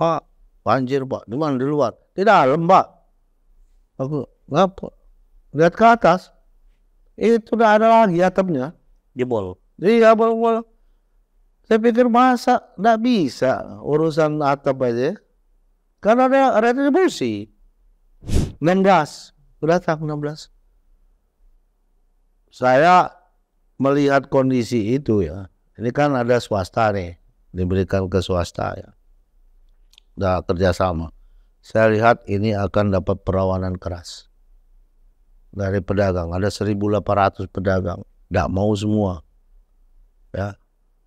Pak, banjir Pak, di mana di luar? Di dalam Pak. Aku, ngapa? Lihat ke atas, itu udah ada lagi atapnya. Jebol. Iya, jebol. Saya pikir masa nggak bisa urusan atap aja. Karena ada retribusi. 16, tahun 16. Saya melihat kondisi itu ya. Ini kan ada swasta nih, diberikan ke swasta ya nah, kerjasama. Saya lihat ini akan dapat perlawanan keras dari pedagang. Ada 1.800 pedagang, tidak mau semua. Ya,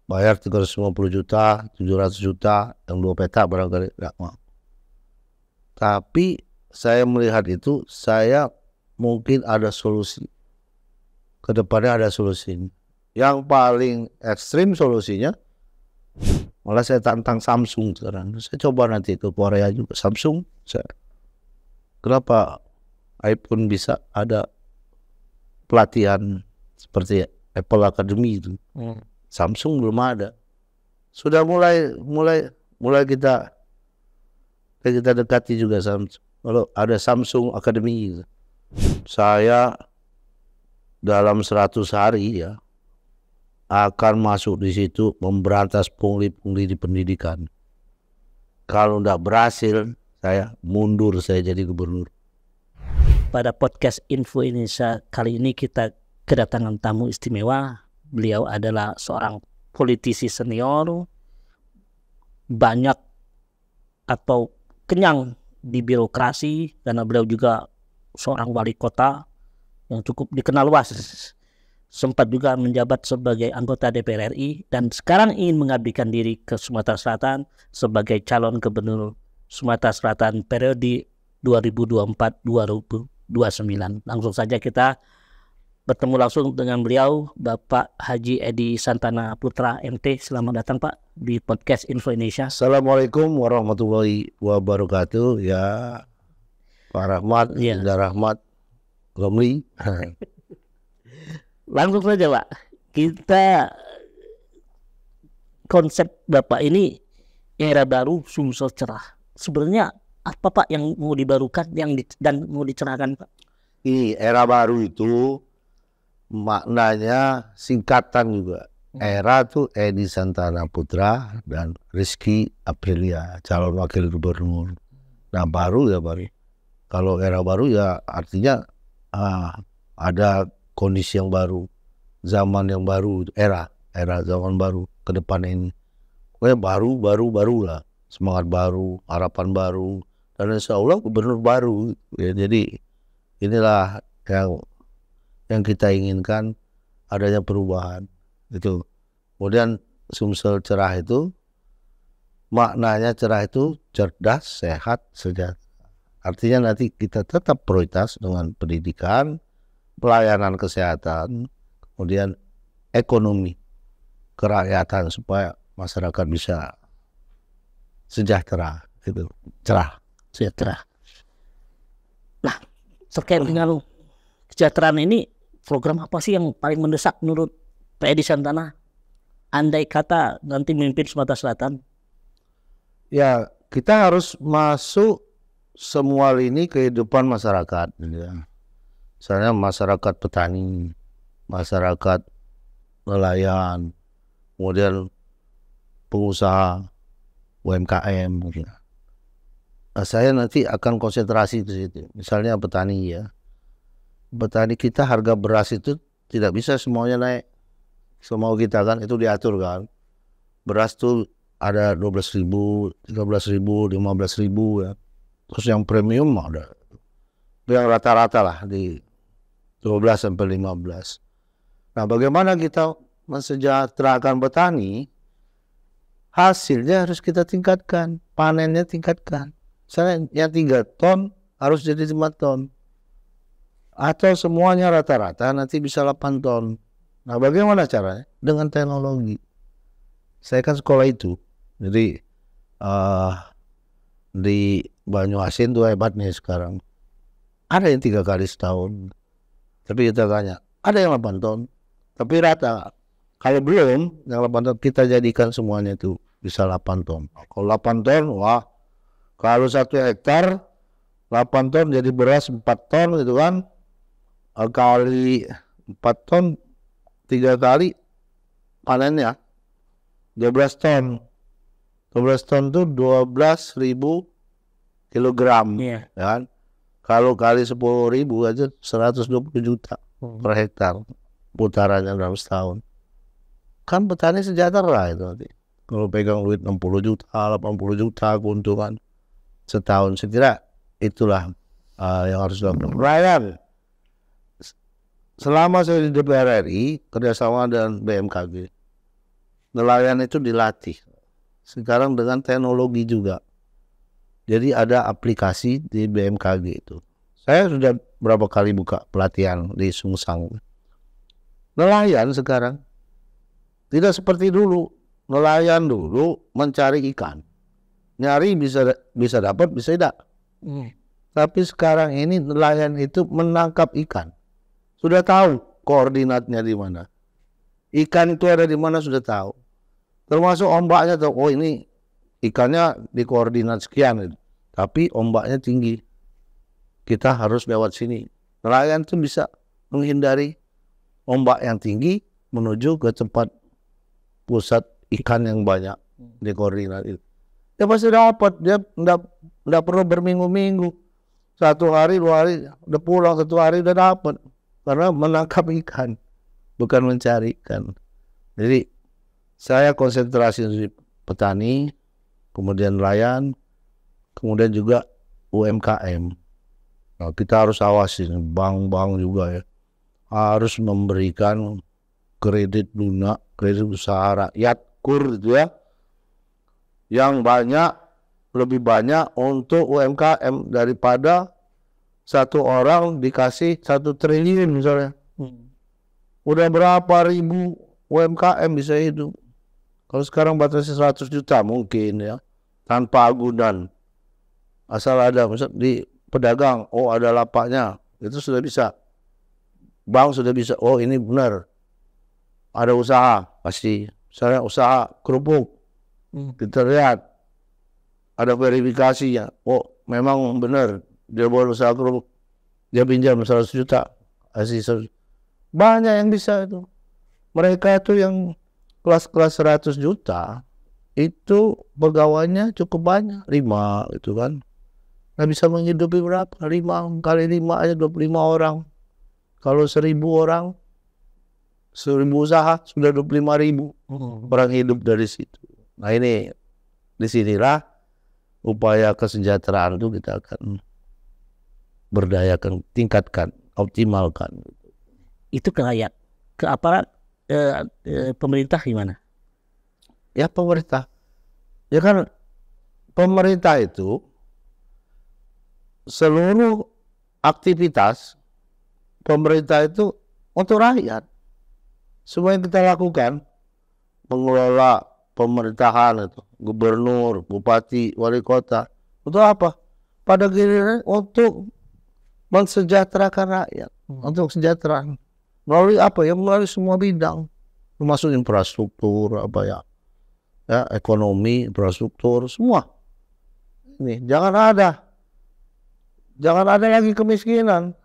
bayar 350 juta, 700 juta, yang dua petak barangkali tidak mau. Tapi saya melihat itu, saya mungkin ada solusi. Kedepannya ada solusi. Yang paling ekstrim solusinya Malah saya tantang Samsung sekarang. Saya coba nanti ke Korea juga Samsung. Saya, kenapa iPhone bisa ada pelatihan seperti Apple Academy itu? Hmm. Samsung belum ada. Sudah mulai mulai mulai kita kita dekati juga Samsung. Kalau ada Samsung Academy gitu. Saya dalam 100 hari ya akan masuk di situ memberantas pungli-pungli di pendidikan. Kalau tidak berhasil, saya mundur saya jadi gubernur. Pada podcast Info Indonesia kali ini kita kedatangan tamu istimewa. Beliau adalah seorang politisi senior, banyak atau kenyang di birokrasi karena beliau juga seorang wali kota yang cukup dikenal luas sempat juga menjabat sebagai anggota DPR RI dan sekarang ingin mengabdikan diri ke Sumatera Selatan sebagai calon gubernur Sumatera Selatan periode 2024-2029. Langsung saja kita bertemu langsung dengan beliau Bapak Haji Edi Santana Putra MT. Selamat datang Pak di podcast Info Indonesia. Assalamualaikum warahmatullahi wabarakatuh ya Pak Rahmat, ya. Rahmat, Gomli. langsung saja pak kita konsep bapak ini era baru sumsel cerah sebenarnya apa pak yang mau dibarukan yang di, dan mau dicerahkan pak ini era baru itu maknanya singkatan juga hmm. era itu Edi Santana Putra dan Rizky Aprilia calon wakil gubernur nah baru ya baru kalau era baru ya artinya ah, ada kondisi yang baru, zaman yang baru, era era zaman baru ke depan ini. Pokoknya baru, baru, baru lah. Semangat baru, harapan baru, dan insya Allah gubernur baru. Ya, jadi inilah yang yang kita inginkan adanya perubahan itu. Kemudian sumsel cerah itu maknanya cerah itu cerdas, sehat, sejahtera. Artinya nanti kita tetap prioritas dengan pendidikan, pelayanan kesehatan, hmm. kemudian ekonomi kerakyatan supaya masyarakat bisa sejahtera gitu cerah sejahtera nah terkait dengan kesejahteraan ini program apa sih yang paling mendesak menurut Pak Edi Santana andai kata nanti memimpin Sumatera Selatan ya kita harus masuk semua lini kehidupan masyarakat gitu ya misalnya masyarakat petani, masyarakat nelayan, model pengusaha UMKM mungkin. Nah, saya nanti akan konsentrasi ke situ. Misalnya petani ya. Petani kita harga beras itu tidak bisa semuanya naik. semua kita kan itu diatur kan. Beras tuh ada belas ribu, belas ribu, belas ribu ya. Terus yang premium ada yang rata-rata lah di 12 sampai 15. Nah, bagaimana kita mensejahterakan petani? Hasilnya harus kita tingkatkan, panennya tingkatkan. Misalnya yang 3 ton harus jadi 5 ton. Atau semuanya rata-rata nanti bisa 8 ton. Nah, bagaimana caranya? Dengan teknologi. Saya kan sekolah itu. Jadi uh, di Banyuasin tuh hebat nih sekarang. Ada yang tiga kali setahun tapi kita tanya, ada yang 8 ton, tapi rata. Kalau belum, yang 8 ton kita jadikan semuanya itu bisa 8 ton. Kalau 8 ton, wah, kalau satu hektar 8 ton jadi beras 4 ton gitu kan, kali 4 ton, tiga kali panennya 12 ton. 12 ton itu 12 ribu kilogram, yeah. Ya kan? Kalau kali sepuluh ribu aja seratus dua puluh juta hmm. per hektar putarannya dalam setahun. Kan petani sejahtera itu nanti. Kalau pegang duit puluh juta, puluh juta keuntungan setahun. segera itulah uh, yang harus dilakukan. Ryan, selama saya di DPR RI, kerjasama dengan BMKG, nelayan itu dilatih. Sekarang dengan teknologi juga jadi ada aplikasi di BMKG itu. Saya sudah berapa kali buka pelatihan di Sungsang. Nelayan sekarang tidak seperti dulu. Nelayan dulu mencari ikan. Nyari bisa bisa dapat, bisa tidak. Hmm. Tapi sekarang ini nelayan itu menangkap ikan. Sudah tahu koordinatnya di mana. Ikan itu ada di mana sudah tahu. Termasuk ombaknya tahu, oh ini ikannya di koordinat sekian tapi ombaknya tinggi kita harus lewat sini nelayan tuh bisa menghindari ombak yang tinggi menuju ke tempat pusat ikan yang banyak di koordinat itu dia pasti dapat dia tidak perlu berminggu-minggu satu hari dua hari udah pulang satu hari udah dapat karena menangkap ikan bukan mencari ikan jadi saya konsentrasi petani kemudian nelayan, kemudian juga UMKM. Nah, kita harus awasi bank-bank juga ya. Harus memberikan kredit lunak, kredit usaha rakyat, kur gitu ya. Yang banyak lebih banyak untuk UMKM daripada satu orang dikasih satu triliun misalnya. Hmm. Udah berapa ribu UMKM bisa hidup? Kalau sekarang batasnya 100 juta mungkin ya, tanpa agunan. Asal ada maksud di pedagang, oh ada lapaknya, itu sudah bisa. Bank sudah bisa, oh ini benar. Ada usaha, pasti. Misalnya usaha kerupuk, hmm. kita lihat. Ada verifikasinya, oh memang benar dia buat usaha kerupuk. Dia pinjam 100 juta, asli Banyak yang bisa itu. Mereka itu yang kelas-kelas 100 juta itu pegawainya cukup banyak, lima gitu kan. Nah bisa menghidupi berapa? Lima kali lima aja 25 orang. Kalau seribu orang, seribu usaha sudah 25 ribu hmm. orang hidup dari situ. Nah ini disinilah upaya kesejahteraan itu kita akan berdayakan, tingkatkan, optimalkan. Itu kelayak, ke aparat eh, eh, pemerintah gimana? Ya pemerintah. Ya kan pemerintah itu seluruh aktivitas pemerintah itu untuk rakyat. Semua yang kita lakukan mengelola pemerintahan itu, gubernur, bupati, wali kota, untuk apa? Pada giliran untuk mensejahterakan rakyat, hmm. untuk sejahtera melalui apa ya melalui semua bidang termasuk infrastruktur apa ya ya ekonomi infrastruktur semua ini jangan ada jangan ada lagi kemiskinan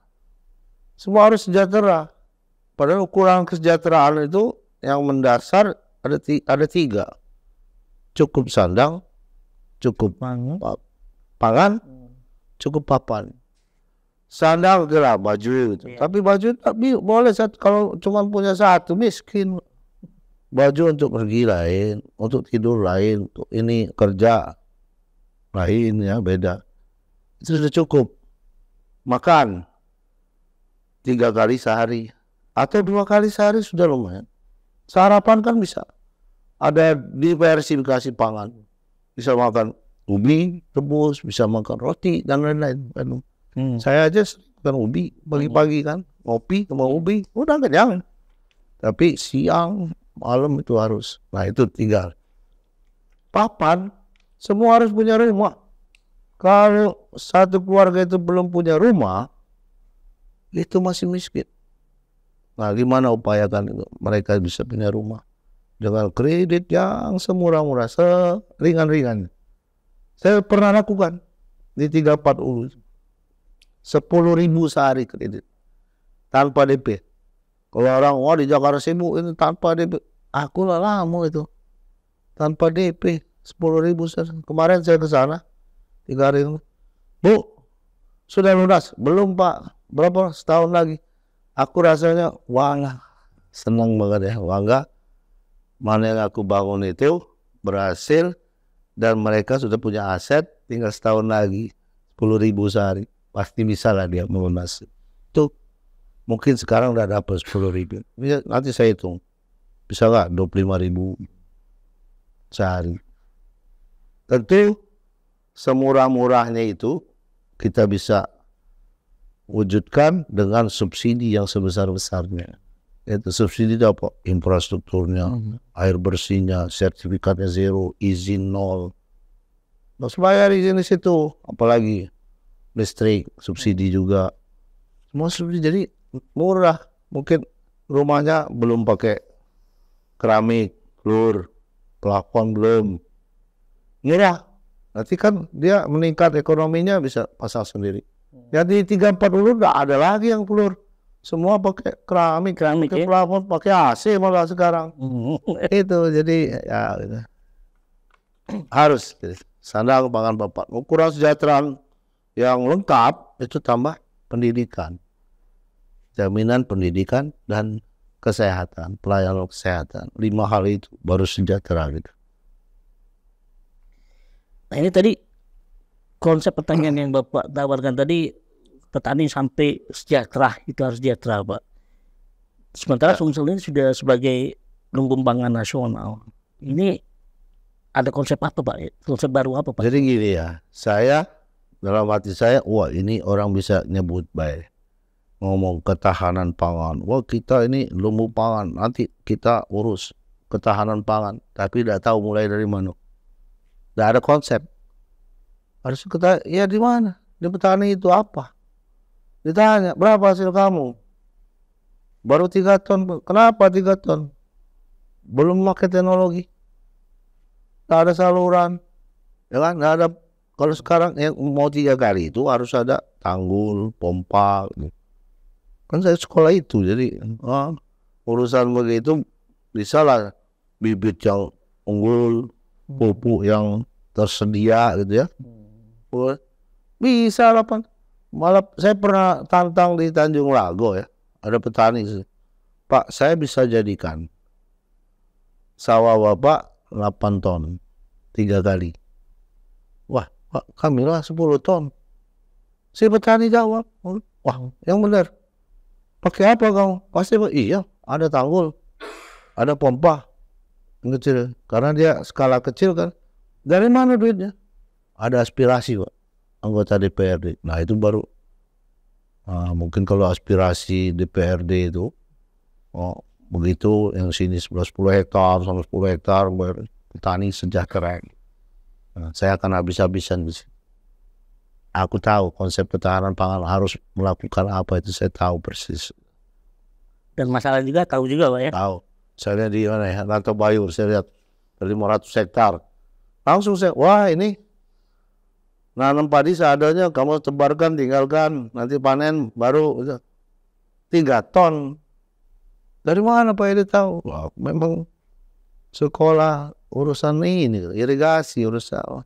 semua harus sejahtera padahal ukuran kesejahteraan itu yang mendasar ada ada tiga cukup sandang cukup pangan hmm. cukup papan sandal gerak baju gitu. Yeah. Tapi baju tapi boleh satu kalau cuma punya satu miskin. Baju untuk pergi lain, untuk tidur lain, untuk ini kerja lain ya beda. Itu sudah cukup. Makan tiga kali sehari atau dua kali sehari sudah lumayan. Sarapan kan bisa. Ada diversifikasi pangan. Bisa makan ubi rebus, bisa makan roti dan lain-lain. Hmm. Saya aja kan ubi pagi-pagi kan ngopi sama iya. ubi udah kenyang. Tapi siang malam itu harus. Nah itu tinggal. Papan semua harus punya rumah. Kalau satu keluarga itu belum punya rumah, itu masih miskin. Nah, gimana upayakan itu? Mereka bisa punya rumah dengan kredit yang semurah-murah, seringan-ringan. Saya pernah lakukan di ulu sepuluh ribu sehari kredit tanpa DP. Kalau orang wah di Jakarta sibuk itu tanpa DP, aku lah lama itu tanpa DP sepuluh ribu sehari. Kemarin saya ke sana tiga hari itu, bu sudah lunas belum pak berapa setahun lagi aku rasanya wah senang banget ya bangga mana yang aku bangun itu berhasil dan mereka sudah punya aset tinggal setahun lagi sepuluh ribu sehari pasti bisa lah dia melunasi itu mungkin sekarang udah dapat sepuluh ribu bisa, nanti saya hitung bisa nggak dua puluh lima ribu sehari tentu semurah-murahnya itu kita bisa wujudkan dengan subsidi yang sebesar-besarnya itu subsidi itu apa infrastrukturnya mm -hmm. air bersihnya sertifikatnya zero izin nol harus bayar izin di situ apalagi listrik subsidi hmm. juga semua subsidi jadi murah mungkin rumahnya belum pakai keramik lur plafon belum ngira nanti kan dia meningkat ekonominya bisa pasang sendiri hmm. jadi tiga empat ulur nggak ada lagi yang pelur semua pakai keramik keramik pakai ya? pakai AC malah sekarang hmm. itu jadi ya gitu. harus sandang pangan bapak ukuran sejahtera yang lengkap itu tambah pendidikan jaminan pendidikan dan kesehatan pelayanan kesehatan lima hal itu baru sejahtera gitu nah ini tadi konsep pertanyaan yang bapak tawarkan tadi petani sampai sejahtera itu harus sejahtera pak sementara ya. Sumsel ini sudah sebagai lumbung pangan nasional ini ada konsep apa pak konsep baru apa pak jadi gini ya saya dalam hati saya wah ini orang bisa nyebut baik ngomong ketahanan pangan wah kita ini lumbu pangan nanti kita urus ketahanan pangan tapi tidak tahu mulai dari mana tidak ada konsep harus kita ya di mana di petani itu apa ditanya berapa hasil kamu baru tiga ton kenapa tiga ton belum pakai teknologi tidak ada saluran ya kan tidak ada kalau sekarang yang mau tiga kali itu harus ada tanggul, pompa. Gitu. Kan saya sekolah itu, jadi uh, urusan begitu bisa lah bibit yang unggul, hmm. pupuk yang tersedia gitu ya. Hmm. Bisa lah Pak. Malah saya pernah tantang di Tanjung Lago ya. Ada petani Pak, saya bisa jadikan sawah bapak 8 ton tiga kali Pak Kamila 10 ton. Si petani jawab, oh, wah yang benar. Pakai apa kau? Pasti pak. iya ada tanggul, ada pompa yang kecil. Karena dia skala kecil kan. Dari mana duitnya? Ada aspirasi Pak, anggota DPRD. Nah itu baru Nah, mungkin kalau aspirasi DPRD itu oh, begitu yang sini 10 hektar sama 10 hektar petani sejahtera Nah, saya akan habis-habisan di sini. Aku tahu konsep ketahanan pangan harus melakukan apa itu saya tahu persis. Dan masalah juga tahu juga pak ya? Tahu. Saya lihat di mana ya, Ranto Bayur, saya lihat dari 500 hektar. Langsung saya, wah ini nanam padi seadanya, kamu tebarkan, tinggalkan, nanti panen baru tiga ton. Dari mana Pak Edi tahu? Wah, memang sekolah urusan ini irigasi urusan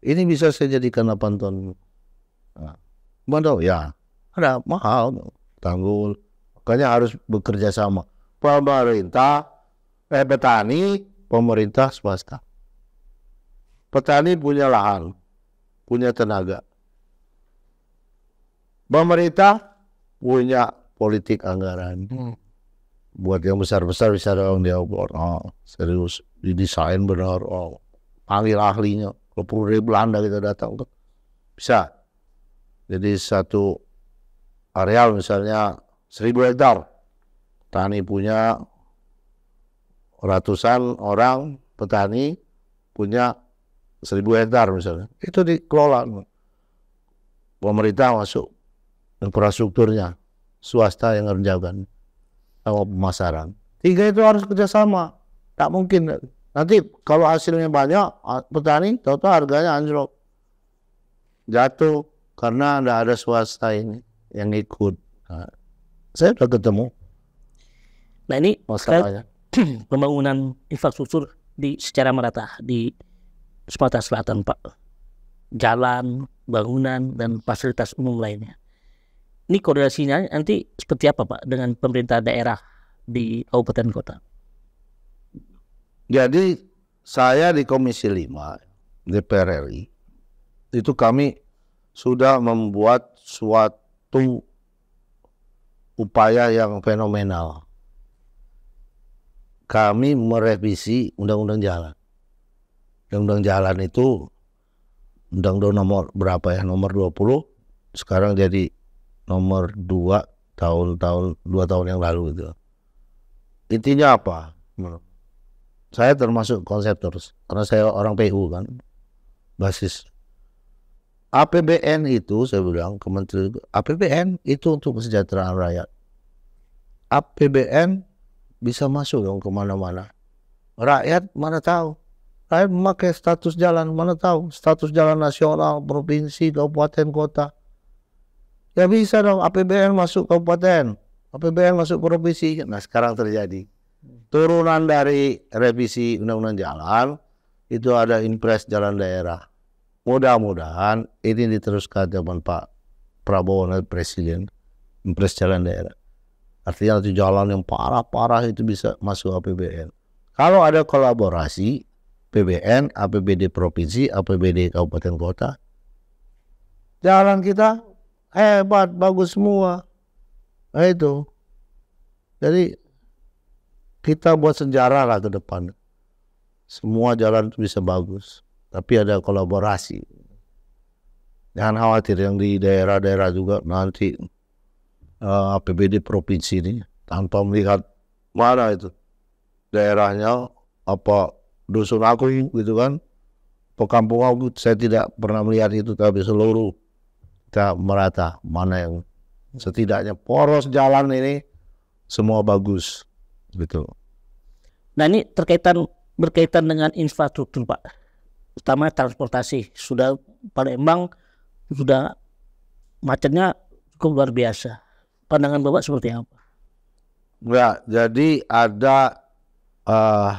ini bisa saya jadikan apa tuan nah, ya ada mahal tanggul makanya harus bekerja sama pemerintah eh, petani pemerintah swasta petani punya lahan punya tenaga pemerintah punya politik anggaran hmm buat yang besar-besar bisa dong dia buat oh, ah, serius didesain benar oh panggil ahlinya kalau perlu dari Belanda kita datang tuh bisa jadi satu areal misalnya seribu hektar tani punya ratusan orang petani punya seribu hektar misalnya itu dikelola pemerintah masuk infrastrukturnya swasta yang ngerjakan sama pemasaran. Tiga itu harus kerjasama. Tak mungkin. Nanti kalau hasilnya banyak, petani tahu harganya anjlok. Jatuh karena tidak ada swasta ini yang ikut. Nah, saya sudah ketemu. Nah ini masalahnya pembangunan infrastruktur di secara merata di Sumatera Selatan, Pak. Jalan, bangunan, dan fasilitas umum lainnya. Ini koordinasinya nanti seperti apa Pak dengan pemerintah daerah di kabupaten kota? Jadi saya di Komisi 5 DPR RI itu kami sudah membuat suatu upaya yang fenomenal. Kami merevisi undang-undang jalan. Undang-undang jalan itu undang-undang nomor berapa ya? Nomor 20 sekarang jadi nomor 2 tahun-tahun dua tahun yang lalu itu. Intinya apa? Saya termasuk konseptor karena saya orang PU kan basis. APBN itu saya bilang kementerian APBN itu untuk kesejahteraan rakyat. APBN bisa masuk dong kemana-mana. Rakyat mana tahu. Rakyat memakai status jalan mana tahu. Status jalan nasional, provinsi, kabupaten, kota Ya bisa dong APBN masuk kabupaten, APBN masuk provinsi. Nah sekarang terjadi hmm. turunan dari revisi undang-undang jalan itu ada impres jalan daerah. Mudah-mudahan ini diteruskan zaman Pak Prabowo dan Presiden impres jalan daerah. Artinya itu jalan yang parah-parah itu bisa masuk APBN. Kalau ada kolaborasi PBN, APBD provinsi, APBD kabupaten kota, jalan kita hebat bagus semua nah itu jadi kita buat sejarah lah ke depan semua jalan itu bisa bagus tapi ada kolaborasi jangan khawatir yang di daerah-daerah juga nanti uh, eh, APBD provinsi ini tanpa melihat mana itu daerahnya apa dusun aku gitu kan pekampung aku saya tidak pernah melihat itu tapi seluruh kita merata mana yang setidaknya poros jalan ini semua bagus gitu. Nah ini terkaitan berkaitan dengan infrastruktur Pak, utama transportasi sudah Palembang sudah macetnya cukup luar biasa. Pandangan bapak seperti apa? Enggak, ya, jadi ada uh,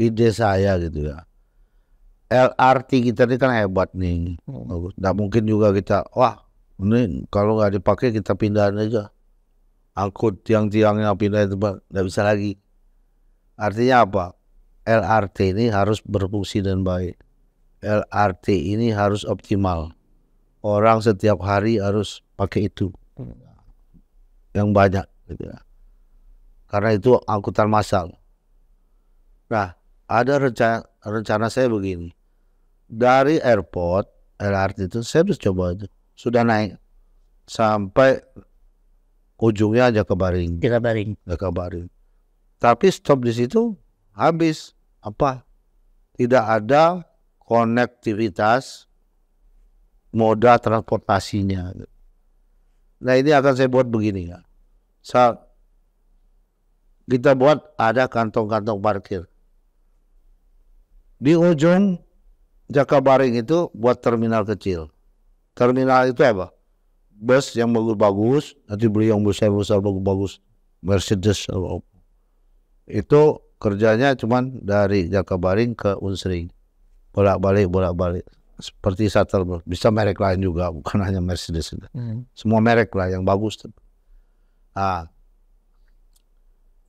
ide saya gitu ya. LRT kita ini kan hebat nih. Enggak hmm. nggak mungkin juga kita, wah ini kalau nggak dipakai kita pindah aja angkut tiang-tiangnya pindahin tempat nggak bisa lagi artinya apa LRT ini harus berfungsi dan baik LRT ini harus optimal orang setiap hari harus pakai itu yang banyak gitu ya. karena itu angkutan massal nah ada rencana rencana saya begini dari airport LRT itu saya harus coba itu sudah naik sampai ujungnya aja ke Baring. Ke Baring Tapi stop di situ habis apa? Tidak ada konektivitas moda transportasinya. Nah ini akan saya buat begini ya. Saat kita buat ada kantong-kantong parkir. Di ujung Jakabaring itu buat terminal kecil terminal itu apa? Bus yang bagus-bagus, nanti beli yang besar-besar bagus-bagus, Mercedes atau apa. Itu kerjanya cuman dari Jakabaring ke Unsering. Bolak-balik, bolak-balik. Seperti shuttle Bisa merek lain juga, bukan hanya Mercedes. Hmm. Semua merek lah yang bagus. Ah,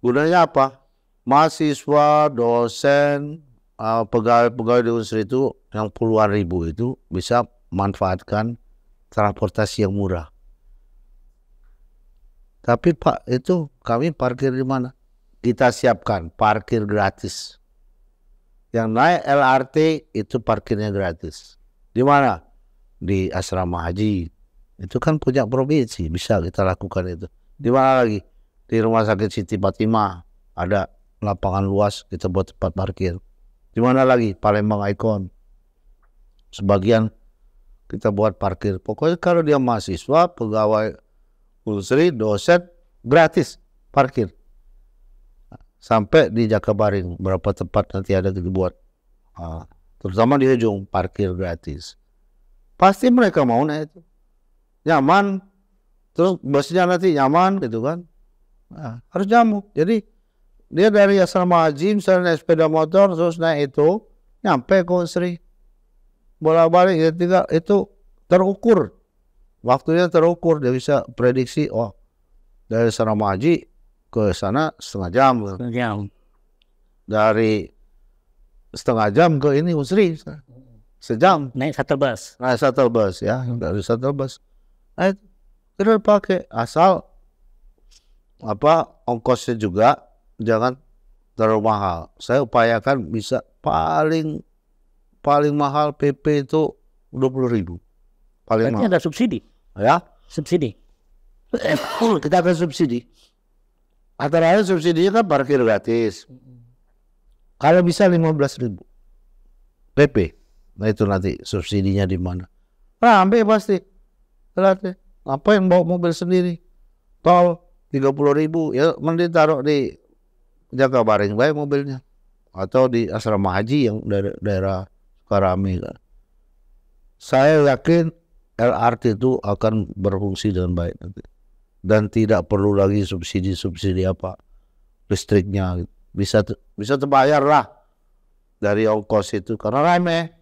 gunanya apa? Mahasiswa, dosen, ah, pegawai-pegawai di Unsri itu yang puluhan ribu itu bisa manfaatkan transportasi yang murah. Tapi Pak, itu kami parkir di mana? Kita siapkan parkir gratis. Yang naik LRT itu parkirnya gratis. Di mana? Di asrama haji. Itu kan punya provinsi, bisa kita lakukan itu. Di mana lagi? Di rumah sakit Siti Fatimah ada lapangan luas kita buat tempat parkir. Di mana lagi? Palembang Icon. Sebagian kita buat parkir. Pokoknya kalau dia mahasiswa, pegawai Ulsri, dosen, gratis parkir. Sampai di Jakabaring, berapa tempat nanti ada dibuat. Ah, terutama di ujung, parkir gratis. Pasti mereka mau naik itu. Nyaman, terus busnya nanti nyaman gitu kan. Nah, harus jamu. Jadi dia dari asrama haji misalnya naik sepeda motor terus naik itu nyampe ke bolak-balik ya tinggal itu terukur waktunya terukur dia bisa prediksi oh dari sana Maji ke sana setengah jam setengah jam dari setengah jam ke ini Usri sejam naik shuttle bus naik shuttle bus ya dari shuttle bus nah, itu kita pakai asal apa ongkosnya juga jangan terlalu mahal saya upayakan bisa paling paling mahal PP itu dua puluh ribu. Paling Berarti mahal. ada subsidi. Ya. Subsidi. Eh, kita akan subsidi. Antara lain subsidi kan parkir gratis. Kalau bisa lima belas ribu. PP. Nah itu nanti subsidinya di mana? Rame pasti. Berarti Apa yang bawa mobil sendiri? Tol tiga puluh ribu ya mending taruh di jaga baring baik mobilnya atau di asrama haji yang daerah kan. Saya yakin LRT itu akan berfungsi dengan baik nanti. Dan tidak perlu lagi subsidi-subsidi apa listriknya. Gitu. Bisa bisa terbayar lah dari ongkos itu karena rame.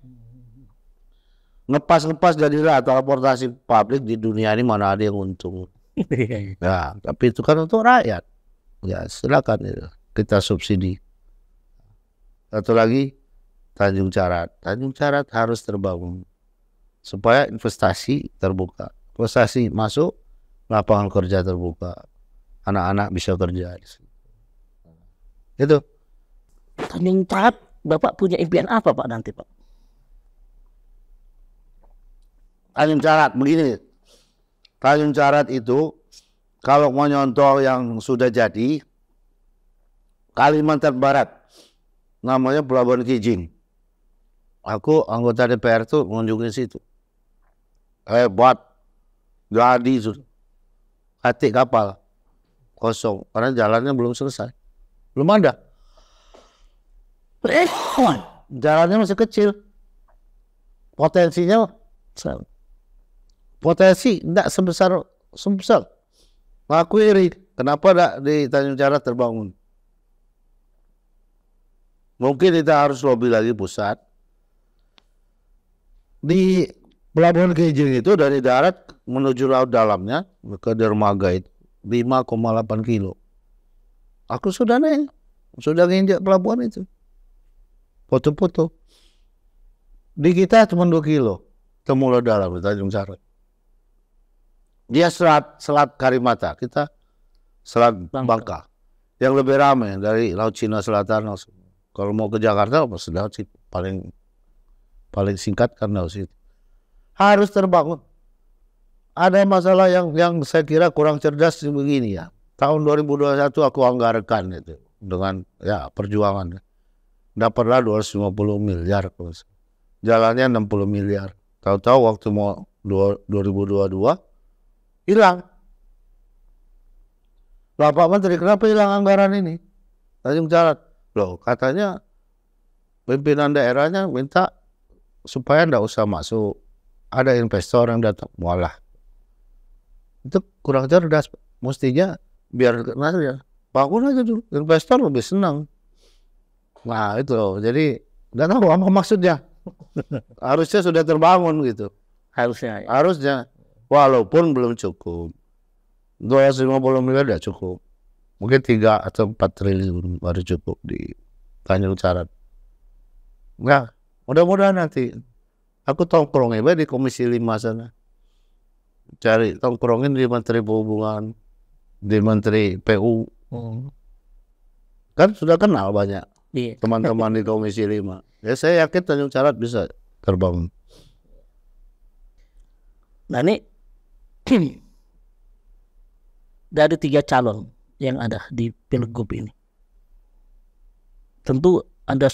Ngepas-ngepas jadilah transportasi publik di dunia ini mana ada yang untung. ya tapi itu kan untuk rakyat. Ya, silakan ya, kita subsidi. Satu lagi Tanjung Carat. Tanjung Carat harus terbangun supaya investasi terbuka. Investasi masuk, lapangan kerja terbuka. Anak-anak bisa kerja di situ. Itu. Tanjung Carat, Bapak punya impian apa Pak nanti Pak? Tanjung Carat begini. Tanjung Carat itu kalau mau nyontol yang sudah jadi Kalimantan Barat namanya Pelabuhan Kijing aku anggota DPR tuh mengunjungi situ. Hebat, eh, jadi sudah. Hati kapal kosong karena jalannya belum selesai, belum ada. Eh, jalannya masih kecil, potensinya potensi tidak sebesar Sumsel. Aku iri, kenapa tidak di Tanjung Cara terbangun? Mungkin kita harus lobby lagi pusat, di Pelabuhan Kijing itu dari darat menuju laut dalamnya ke dermaga itu 5,8 kilo. Aku sudah naik, sudah nginjak pelabuhan itu. Foto-foto. Di kita cuma dua kilo. laut dalam di Tanjung Sari. Dia selat selat Karimata, kita selat Bangka. Yang lebih ramai dari Laut Cina Selatan Kalau mau ke Jakarta pasti laut paling paling singkat karena harus harus terbangun ada masalah yang yang saya kira kurang cerdas begini ya tahun 2021 aku anggarkan itu dengan ya perjuangan dapatlah 250 miliar jalannya 60 miliar tahu-tahu waktu mau 2022 hilang Bapak Menteri kenapa hilang anggaran ini Tanjung Jalan loh katanya pimpinan daerahnya minta supaya nggak usah masuk ada investor yang datang mualah itu kurang cerdas mestinya biar kenal ya bangun aja dulu investor lebih senang nah itu loh jadi nggak tahu apa maksudnya harusnya sudah terbangun gitu harusnya ya. harusnya walaupun belum cukup dua ratus lima puluh miliar tidak ya cukup mungkin tiga atau empat triliun baru cukup di Tanjung Carat enggak Mudah-mudahan nanti aku tongkrong ya di Komisi lima sana. Cari tongkrongin di Menteri Perhubungan, di Menteri PU. Hmm. Kan sudah kenal banyak teman iya. teman-teman di Komisi lima Ya saya yakin Tanjung Carat bisa terbang Nah ini dari tiga calon yang ada di pilgub ini, tentu ada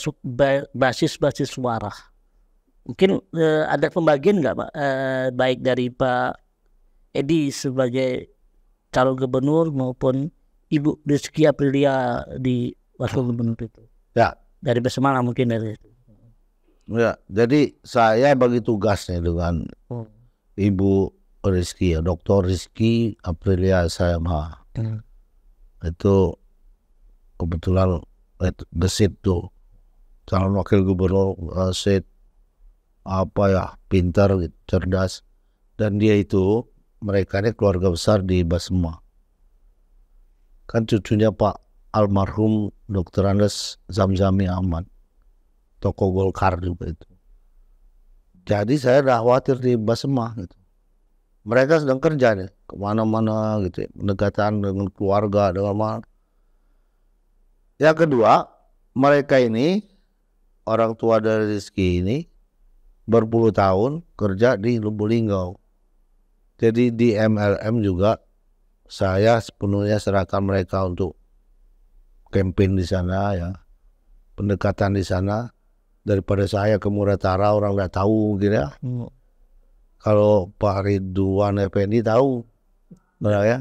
basis-basis suara. Mungkin eh, ada pembagian nggak Pak? Eh, baik dari Pak Edi sebagai calon gubernur maupun Ibu Rizky Aprilia di wakil gubernur itu. Ya. Dari Besemana mungkin dari itu. Ya, jadi saya bagi tugasnya dengan hmm. Ibu Rizky ya, Rizky Aprilia saya Hmm. Itu kebetulan eh, gesit tuh calon wakil gubernur eh, Said apa ya pintar cerdas dan dia itu mereka ini keluarga besar di Basma kan cucunya Pak almarhum Dr. Andes Zamzami Ahmad toko Golkar juga itu jadi saya udah khawatir di Basma gitu mereka sedang kerja nih kemana-mana gitu ya. dengan keluarga dengan mana yang kedua mereka ini orang tua dari Rizky ini berpuluh tahun kerja di Lubu Linggau. Jadi di MLM juga saya sepenuhnya serahkan mereka untuk camping di sana ya pendekatan di sana daripada saya ke Muratara orang nggak tahu gitu ya hmm. kalau Pak Ridwan Effendi tahu benar ya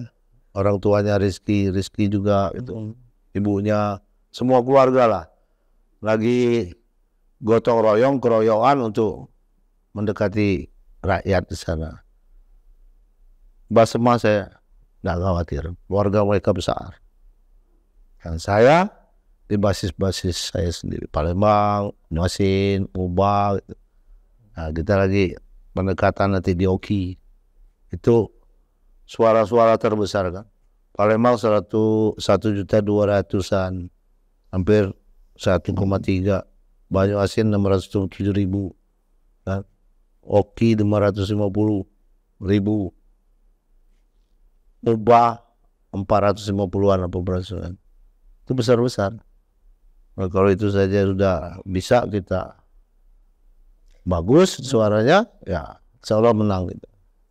orang tuanya Rizky Rizky juga itu hmm. ibunya semua keluarga lah lagi gotong royong keroyokan untuk mendekati rakyat di sana. Basma saya nggak khawatir, warga mereka besar. Dan saya di basis-basis saya sendiri, Palembang, Nyosin, Ubah, nah, kita lagi pendekatan nanti di Oki. Itu suara-suara terbesar kan. Palembang satu juta dua ratusan, hampir 1,3 Banyuasin 677 ribu kan? Oki 550 ribu Ubah 450-an apa berapa kan? itu besar-besar nah, kalau itu saja sudah bisa kita bagus suaranya ya insya Allah menang gitu.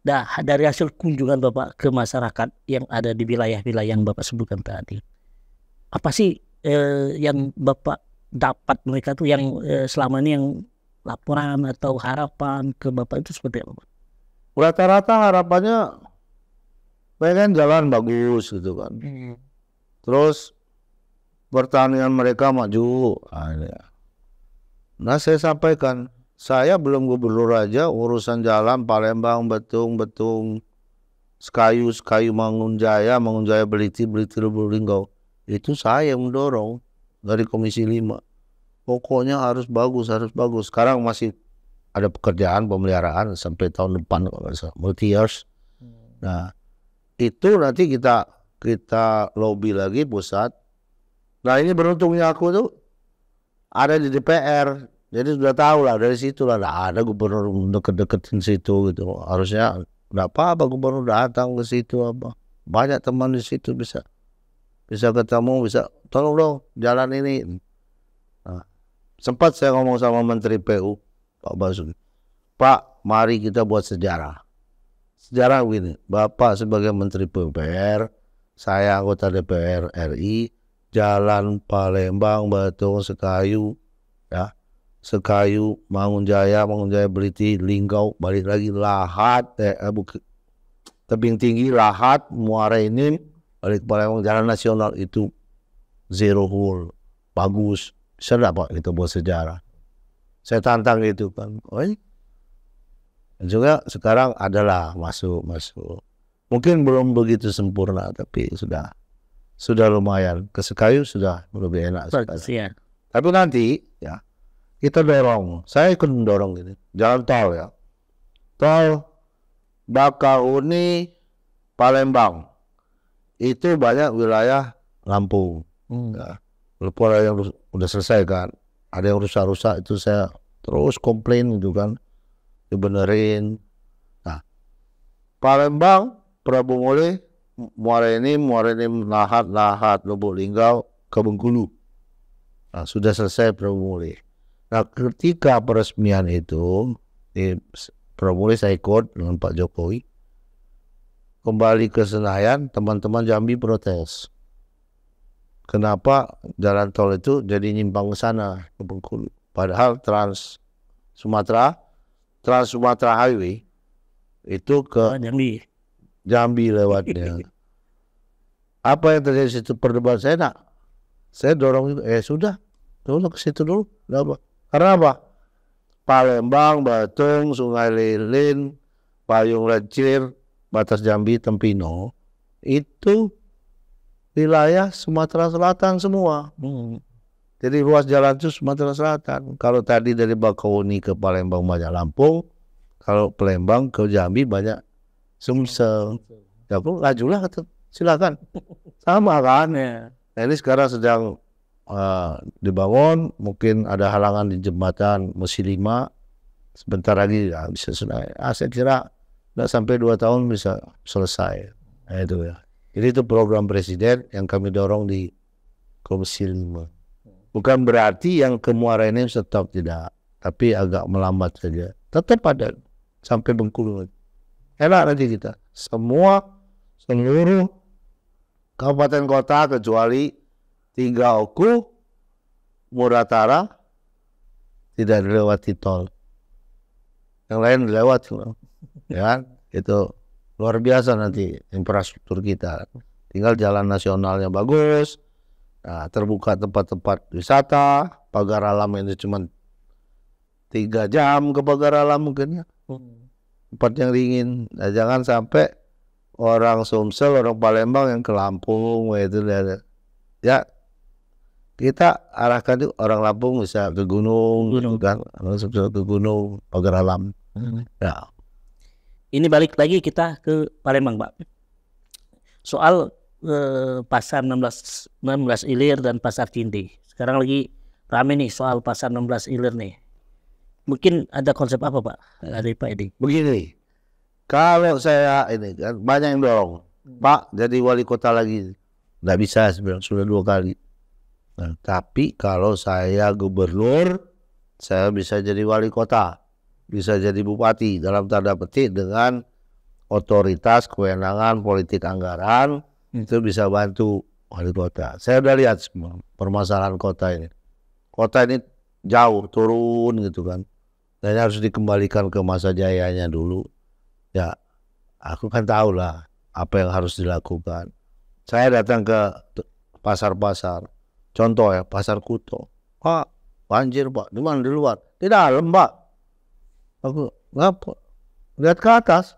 Nah, dari hasil kunjungan Bapak ke masyarakat yang ada di wilayah-wilayah yang Bapak sebutkan tadi, apa sih eh, yang Bapak dapat mereka tuh yang eh, selama ini yang laporan atau harapan ke Bapak itu seperti apa? Rata-rata harapannya pengen jalan bagus gitu kan. Hmm. Terus pertanian mereka maju. Nah, nah saya sampaikan, saya belum gubernur aja urusan jalan Palembang, Betung, Betung, Sekayu, Sekayu, Mangunjaya, Mangunjaya, Beliti, Beliti, Lubulinggo Itu saya yang mendorong dari komisi 5 pokoknya harus bagus harus bagus sekarang masih ada pekerjaan pemeliharaan sampai tahun depan kalau multi years hmm. nah itu nanti kita kita lobby lagi pusat nah ini beruntungnya aku tuh ada di DPR jadi sudah tahu lah dari situ lah nah, ada gubernur deket-deketin situ gitu harusnya nggak apa-apa gubernur datang ke situ apa banyak teman di situ bisa bisa ketemu bisa tolong dong jalan ini nah, sempat saya ngomong sama Menteri PU Pak Basuki Pak mari kita buat sejarah sejarah ini Bapak sebagai Menteri PUPR saya anggota DPR RI Jalan Palembang Batu Sekayu ya Sekayu, Mangunjaya, Mangunjaya Beliti, Linggau, balik lagi Lahat, eh, eh tebing tinggi Lahat, Muara ini oleh kepala jalan nasional itu zero hole bagus sudah pak itu buat sejarah saya tantang itu kan dan juga sekarang adalah masuk masuk mungkin belum begitu sempurna tapi sudah sudah lumayan ke Sekayu sudah lebih enak sekarang. Iya. tapi nanti ya kita dorong saya ikut mendorong ini jalan tol ya tol Bakauni Palembang itu banyak wilayah Lampung. Hmm. Ya. Lupa ada yang udah selesai kan, ada yang rusak-rusak itu saya terus komplain gitu kan, dibenerin. Nah, Palembang, Prabu Muara ini, Muara ini Lahat, Lahat, Lubuk Linggau, ke Bengkulu. Nah, sudah selesai Prabu Muli. Nah, ketika peresmian itu, di Prabu saya ikut dengan Pak Jokowi, kembali ke Senayan, teman-teman Jambi protes. Kenapa jalan tol itu jadi nyimpang ke sana, ke Bengkulu. Padahal Trans Sumatera, Trans Sumatera Highway itu ke ah, Jambi. Jambi lewatnya. Apa yang terjadi situ perdebatan saya nak? Saya dorong itu, eh sudah, dorong ke situ dulu. Kenapa? Karena apa? Palembang, Batung, Sungai Lilin, Payung Lecir, batas Jambi Tempino itu wilayah Sumatera Selatan semua. Hmm. Jadi ruas jalan itu Sumatera Selatan. Kalau tadi dari Bakauheni ke Palembang banyak Lampung, kalau Palembang ke Jambi banyak Sumsel. Ya pun lajulah silakan. Sama kan? Ya. Nah ini sekarang sedang uh, dibangun, mungkin ada halangan di jembatan Mesilima. lima. sebentar lagi ya bisa selesai. Ah, saya kira nggak sampai dua tahun bisa selesai. Nah, itu ya. Jadi itu program presiden yang kami dorong di Komisi lima. Bukan berarti yang ke Muara ini stop tidak, tapi agak melambat saja. Tetap ada sampai Bengkulu. Enak nanti kita. Semua seluruh kabupaten kota kecuali tiga oku Muratara tidak dilewati tol. Yang lain dilewati ya kan? Itu luar biasa nanti infrastruktur kita. Tinggal jalan nasionalnya bagus, nah, terbuka tempat-tempat wisata, pagar alam itu cuma tiga jam ke pagar alam mungkin ya. Hmm. Tempat yang ringin Nah, jangan sampai orang Sumsel, orang Palembang yang ke Lampung, itu ya kita arahkan tuh orang Lampung bisa ke gunung, gunung. Gitu kan, ke gunung, pagar alam. Hmm. Ya ini balik lagi kita ke Palembang Pak. Soal eh, pasar 16 16 ilir dan pasar cinti Sekarang lagi rame nih soal pasar 16 ilir nih. Mungkin ada konsep apa Pak dari Pak Edi? Begini, kalau saya ini kan banyak yang dorong. Pak jadi wali kota lagi. Nggak bisa sebenarnya sudah dua kali. Nah, tapi kalau saya gubernur, saya bisa jadi wali kota bisa jadi bupati dalam tanda petik dengan otoritas kewenangan politik anggaran hmm. itu bisa bantu wali kota. Saya udah lihat semua permasalahan kota ini. Kota ini jauh turun gitu kan. Dan harus dikembalikan ke masa jayanya dulu. Ya, aku kan tahu lah apa yang harus dilakukan. Saya datang ke pasar-pasar. Contoh ya, pasar Kuto. Pak, banjir pak. Di mana? Di luar. tidak dalam aku ngapa lihat ke atas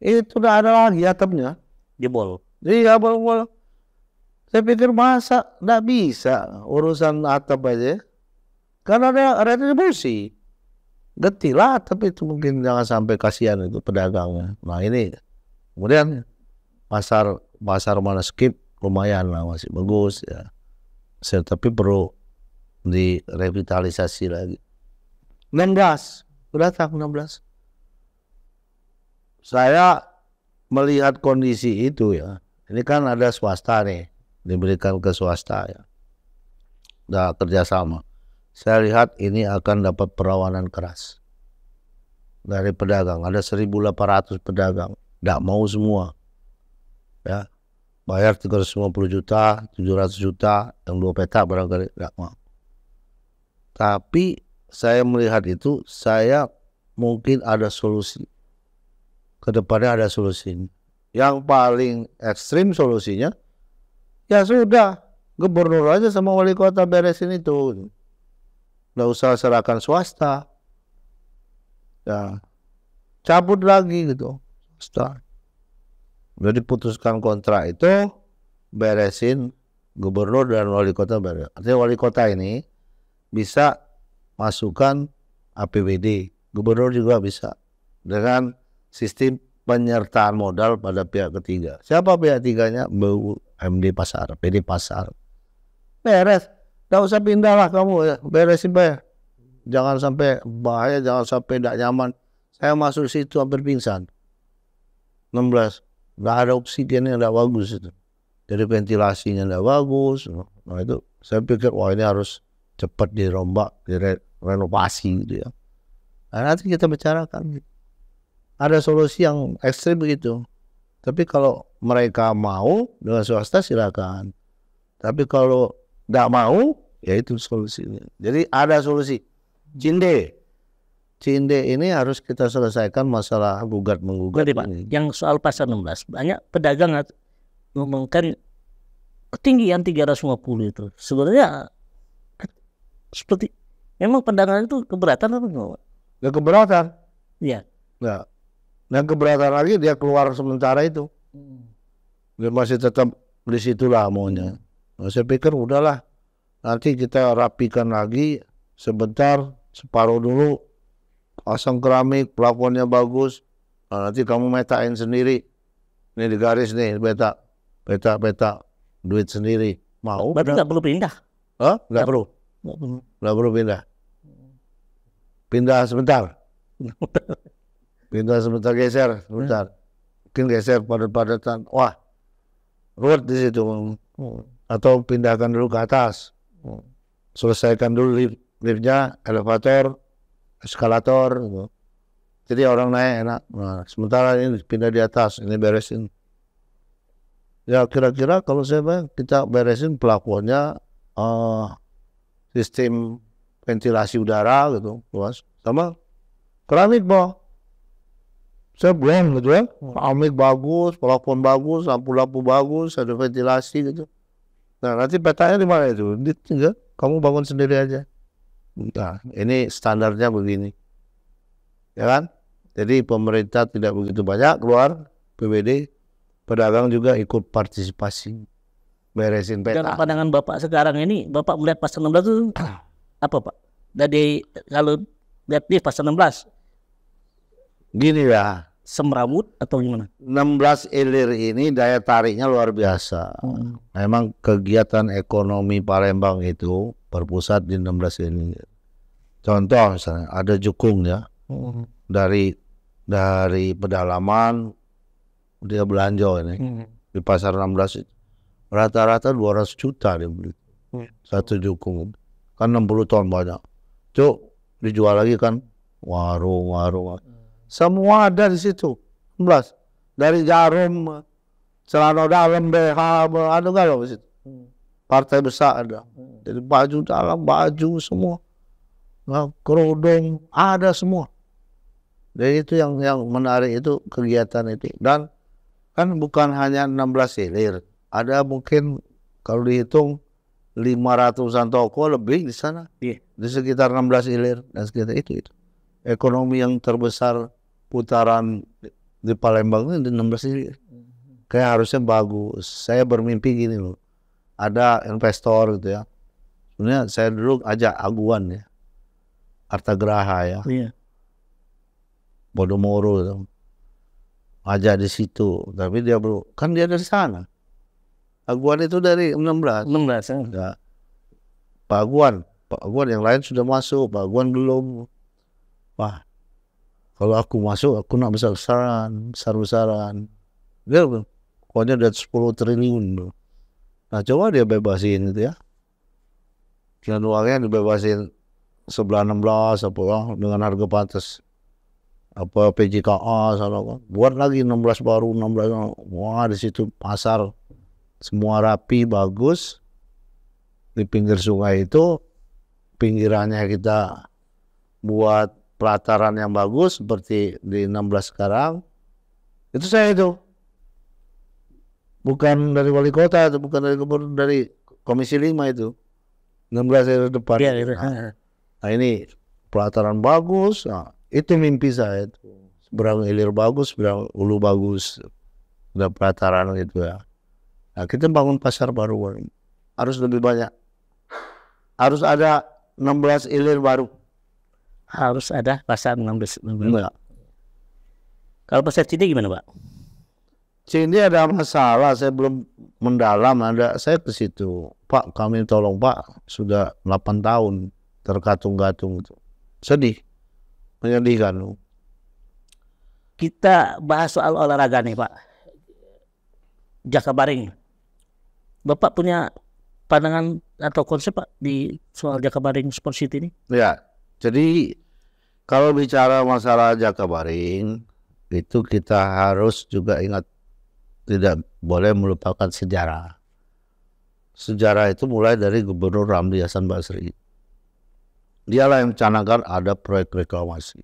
itu udah ada lagi atapnya jebol iya bol bol saya pikir masa nggak bisa urusan atap aja karena ada retribusi tila tapi itu mungkin jangan sampai kasihan itu pedagangnya nah ini kemudian pasar pasar mana skip lumayan lah masih bagus ya saya tapi perlu direvitalisasi lagi Nendas, datang 16. Saya melihat kondisi itu ya. Ini kan ada swasta nih, diberikan ke swasta ya. Nah, kerjasama. Saya lihat ini akan dapat perlawanan keras dari pedagang. Ada 1.800 pedagang, tidak mau semua. Ya, bayar 350 juta, 700 juta, yang dua peta barangkali tidak mau. Tapi saya melihat itu saya mungkin ada solusi kedepannya ada solusi yang paling ekstrim solusinya ya sudah gubernur aja sama wali kota beresin itu nggak usah serahkan swasta ya cabut lagi gitu start jadi putuskan kontrak itu beresin gubernur dan wali kota beres artinya wali kota ini bisa masukan APBD. Gubernur juga bisa dengan sistem penyertaan modal pada pihak ketiga. Siapa pihak tiganya? MD Pasar, PD Pasar. Beres. Tidak usah pindah lah kamu. Ya. sih bayar. Jangan sampai bahaya, jangan sampai tidak nyaman. Saya masuk situ hampir pingsan. 16. Nggak ada oksigennya, nggak bagus itu. Jadi ventilasinya nggak bagus. Nah itu saya pikir, wah ini harus cepat dirombak, dire renovasi gitu ya. Nah, nanti kita bicarakan. Ada solusi yang ekstrim begitu. Tapi kalau mereka mau dengan swasta silakan. Tapi kalau tidak mau, ya itu solusinya. Jadi ada solusi. Cinde, Cinde ini harus kita selesaikan masalah gugat menggugat Pak, Yang soal pasar 16, banyak pedagang ngomongkan ketinggian 350 itu. Sebenarnya seperti Emang pandangan itu keberatan atau enggak? Gak keberatan. Iya. Nah, keberatan lagi dia keluar sementara itu. Hmm. Dia masih tetap di situlah maunya. Nah, saya pikir udahlah nanti kita rapikan lagi sebentar separuh dulu Pasang keramik plafonnya bagus nah, nanti kamu metain sendiri ini di garis nih peta peta peta duit sendiri mau berarti nggak perlu pindah Hah? nggak perlu nggak perlu nggak perlu pindah pindah sebentar pindah sebentar geser sebentar mungkin geser padat-padatan wah ruwet di situ atau pindahkan dulu ke atas selesaikan dulu lift liftnya elevator eskalator gitu. jadi orang naik enak nah, sementara ini pindah di atas ini beresin ya kira-kira kalau saya kita beresin pelakuannya uh, sistem ventilasi udara gitu luas sama keramik boh saya blend gitu ya keramik bagus plafon bagus lampu-lampu bagus ada ventilasi gitu nah nanti petanya di mana itu di tinggal kamu bangun sendiri aja nah ini standarnya begini ya kan jadi pemerintah tidak begitu banyak keluar PBD pedagang juga ikut partisipasi beresin peta. Dan pandangan Bapak sekarang ini, Bapak melihat pasal 16 itu apa Pak? Jadi kalau lihat di pasal 16. Gini ya. Semrawut atau gimana? 16 ilir ini daya tariknya luar biasa. Hmm. Memang kegiatan ekonomi Palembang itu berpusat di 16 ini. Contoh misalnya ada jukung ya. Hmm. Dari dari pedalaman dia belanja ini hmm. di pasar 16 itu rata-rata 200 juta dia beli hmm. satu jukung kan 60 ton banyak itu dijual lagi kan warung-warung semua ada di situ 16 dari jarum celana dalam BH ada nggak di situ hmm. partai besar ada hmm. jadi baju dalam baju semua nah, kerudung ada semua dan itu yang yang menarik itu kegiatan itu dan kan bukan hanya 16 hilir ada mungkin kalau dihitung lima ratusan toko lebih di sana. Yeah. Di sekitar 16 ilir dan sekitar itu itu. Ekonomi yang terbesar putaran di Palembang itu di 16 ilir. Mhm. Kayak harusnya bagus. Saya bermimpi gini loh. Ada investor gitu ya. Sebenarnya saya dulu ajak Aguan ya. Artagraha ya. Yeah. Bodomoro gitu. Ajak di situ. Tapi dia bro, Kan dia dari sana Aguan itu dari 16. 16 ya. Enggak. Pak Aguan, Pak Aguan yang lain sudah masuk, Pak Aguan belum. Wah, kalau aku masuk aku nak besar-besaran, besar-besaran. Dia pokoknya udah 10 triliun bro. Nah coba dia bebasin itu ya. Dan uangnya dibebasin sebelah 16 apa lah, ya, dengan harga pantas apa PJKA sana kan. buat lagi 16 baru 16 wah di situ pasar semua rapi bagus di pinggir sungai itu pinggirannya kita buat pelataran yang bagus seperti di 16 sekarang itu saya itu bukan dari wali kota atau bukan dari gubernur dari komisi 5 itu 16 dari depan ya. Nah, nah ini pelataran bagus nah, itu mimpi saya itu seberang hilir bagus seberang ulu bagus udah pelataran gitu ya Nah, kita bangun pasar baru harus lebih banyak. Harus ada 16 ilir baru. Harus ada pasar 16 ilir Kalau pasar Cinde gimana, Pak? Cinde ada masalah, saya belum mendalam, ada saya ke situ. Pak, kami tolong Pak, sudah 8 tahun terkatung-katung itu. Sedih. Menyedihkan. Kita bahas soal olahraga nih, Pak. Jakabaring Bapak punya pandangan atau konsep Pak di soal Jakabaring Sport City ini? Ya, jadi kalau bicara masalah Jakabaring itu kita harus juga ingat tidak boleh melupakan sejarah. Sejarah itu mulai dari Gubernur Ramli Hasan Basri. Dialah yang mencanangkan ada proyek reklamasi.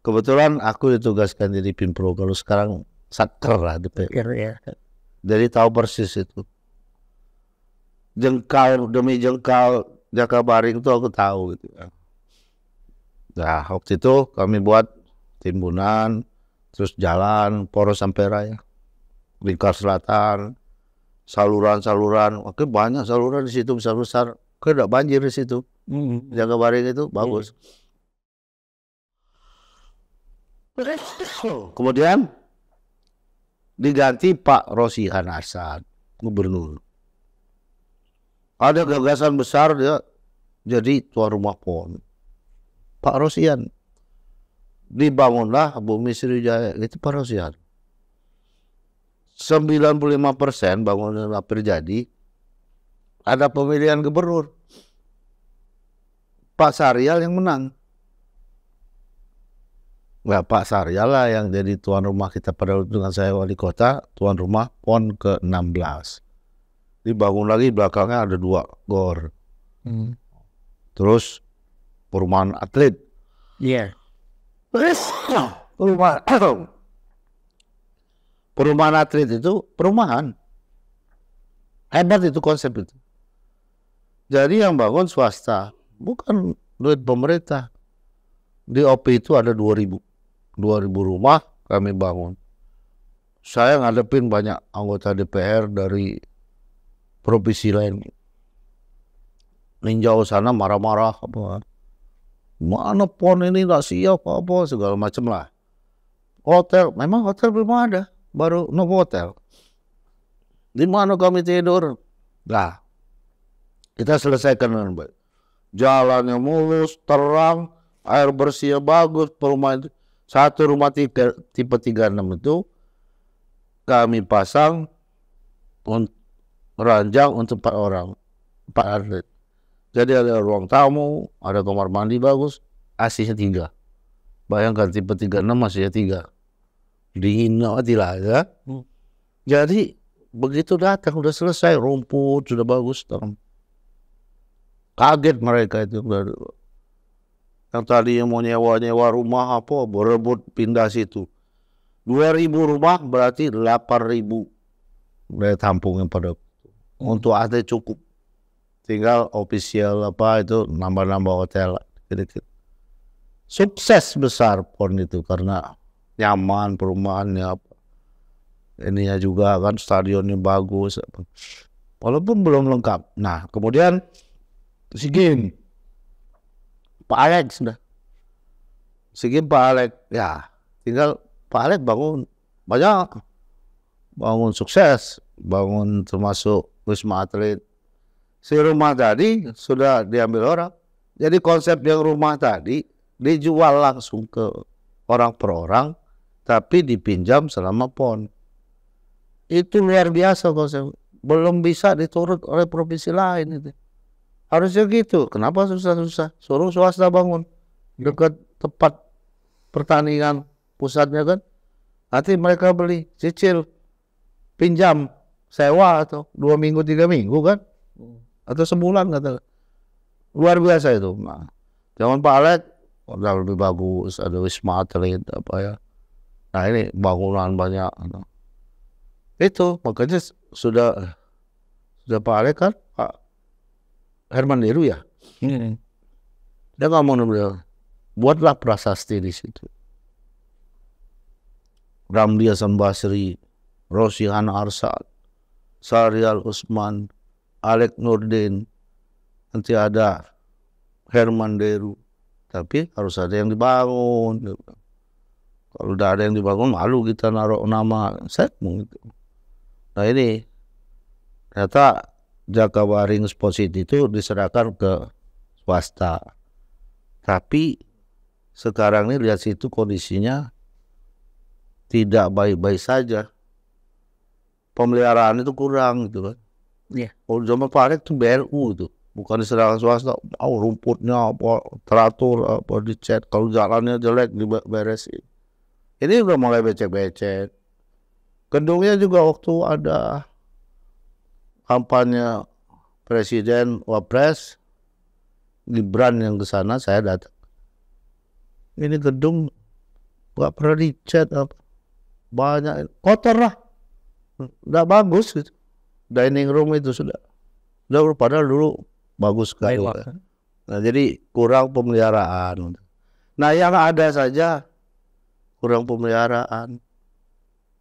Kebetulan aku ditugaskan jadi Pimpro kalau sekarang satker lah DPR. Ya. Jadi tahu persis itu jengkal demi jengkal Baring itu aku tahu gitu Ya Nah waktu itu kami buat timbunan, terus jalan poros sampai raya, lingkar selatan, saluran-saluran, oke banyak saluran di situ besar-besar, oke tidak banjir di situ. Mm -hmm. Jakabaring itu hmm. bagus. Mm -hmm. Kemudian diganti Pak Rosihan Asad gubernur ada gagasan besar dia jadi tuan rumah PON. Pak Rosian dibangunlah Bumi Sriwijaya itu Pak Rosian. 95% bangunan hampir jadi ada pemilihan gubernur. Pak Sarial yang menang. Nah, Pak Saryal lah yang jadi tuan rumah kita pada dengan saya wali kota, tuan rumah PON ke-16 dibangun lagi belakangnya ada dua gor. Hmm. Terus perumahan atlet. Iya. Yeah. Perumahan perumahan atlet itu perumahan. Hebat itu konsep itu. Jadi yang bangun swasta, bukan duit pemerintah. Di OP itu ada 2000. 2000 rumah kami bangun. Saya ngadepin banyak anggota DPR dari provinsi lain. Ninjau sana marah-marah apa. Mana pon ini nggak siap apa segala macam lah. Hotel, memang hotel belum ada, baru no hotel. Di mana kami tidur? lah kita selesaikan dengan baik. Jalannya mulus, terang, air bersih bagus, perumahan itu. Satu rumah tiga, tipe tiga enam itu kami pasang untuk ranjang untuk empat orang, empat atlet. Jadi ada ruang tamu, ada kamar mandi bagus, ac tiga. Bayangkan tipe tiga enam nya tiga. Dingin banget lah ya. Hmm. Jadi begitu datang udah selesai rumput sudah bagus term. Kaget mereka itu yang tadi yang mau nyewa-nyewa rumah apa berebut pindah situ. Dua ribu rumah berarti 8000 daya tampung yang pada untuk atlet cukup tinggal official apa itu nambah-nambah hotel sedikit sukses besar pon itu karena nyaman perumahannya ya juga kan stadionnya bagus walaupun belum lengkap nah kemudian si game Pak Alex sudah si game Pak Alex ya tinggal Pak Alex bangun banyak bangun sukses bangun termasuk Wisma Atlet. Si rumah tadi sudah diambil orang. Jadi konsep yang rumah tadi dijual langsung ke orang per orang, tapi dipinjam selama pon. Itu luar biasa konsep. Belum bisa diturut oleh provinsi lain itu. Harusnya gitu. Kenapa susah-susah? Suruh swasta bangun dekat tempat pertandingan pusatnya kan. Nanti mereka beli, cicil, pinjam, sewa atau dua minggu tiga minggu kan hmm. atau sebulan kata luar biasa itu nah, zaman Pak Alek udah lebih bagus ada wisma atlet apa ya nah ini bangunan banyak gitu. itu makanya sudah sudah Pak Alek kan Pak Herman Deru ya hmm. dia dia ngomong beliau buatlah prasasti di situ Hasan Basri Rosihan Arsad Sarial Usman, Alek Nurdin, nanti ada Herman Deru. Tapi harus ada yang dibangun. Kalau udah ada yang dibangun malu kita naruh nama segmen itu. Nah ini ternyata Waring Sposit itu diserahkan ke swasta. Tapi sekarang ini lihat situ kondisinya tidak baik-baik saja pemeliharaan itu kurang gitu kan. Iya. Kalau zaman Pak tuh itu BRU itu bukan diserahkan swasta. Oh rumputnya apa teratur apa dicat kalau jalannya jelek diberesin. Ini udah mulai becek-becek. Gedungnya juga waktu ada kampanye presiden wapres Gibran yang ke sana saya datang. Ini gedung nggak pernah dicat apa banyak kotor lah nggak bagus gitu. Dining room itu sudah, sudah padahal dulu bagus sekali. Kan. Nah jadi kurang pemeliharaan. Nah yang ada saja kurang pemeliharaan.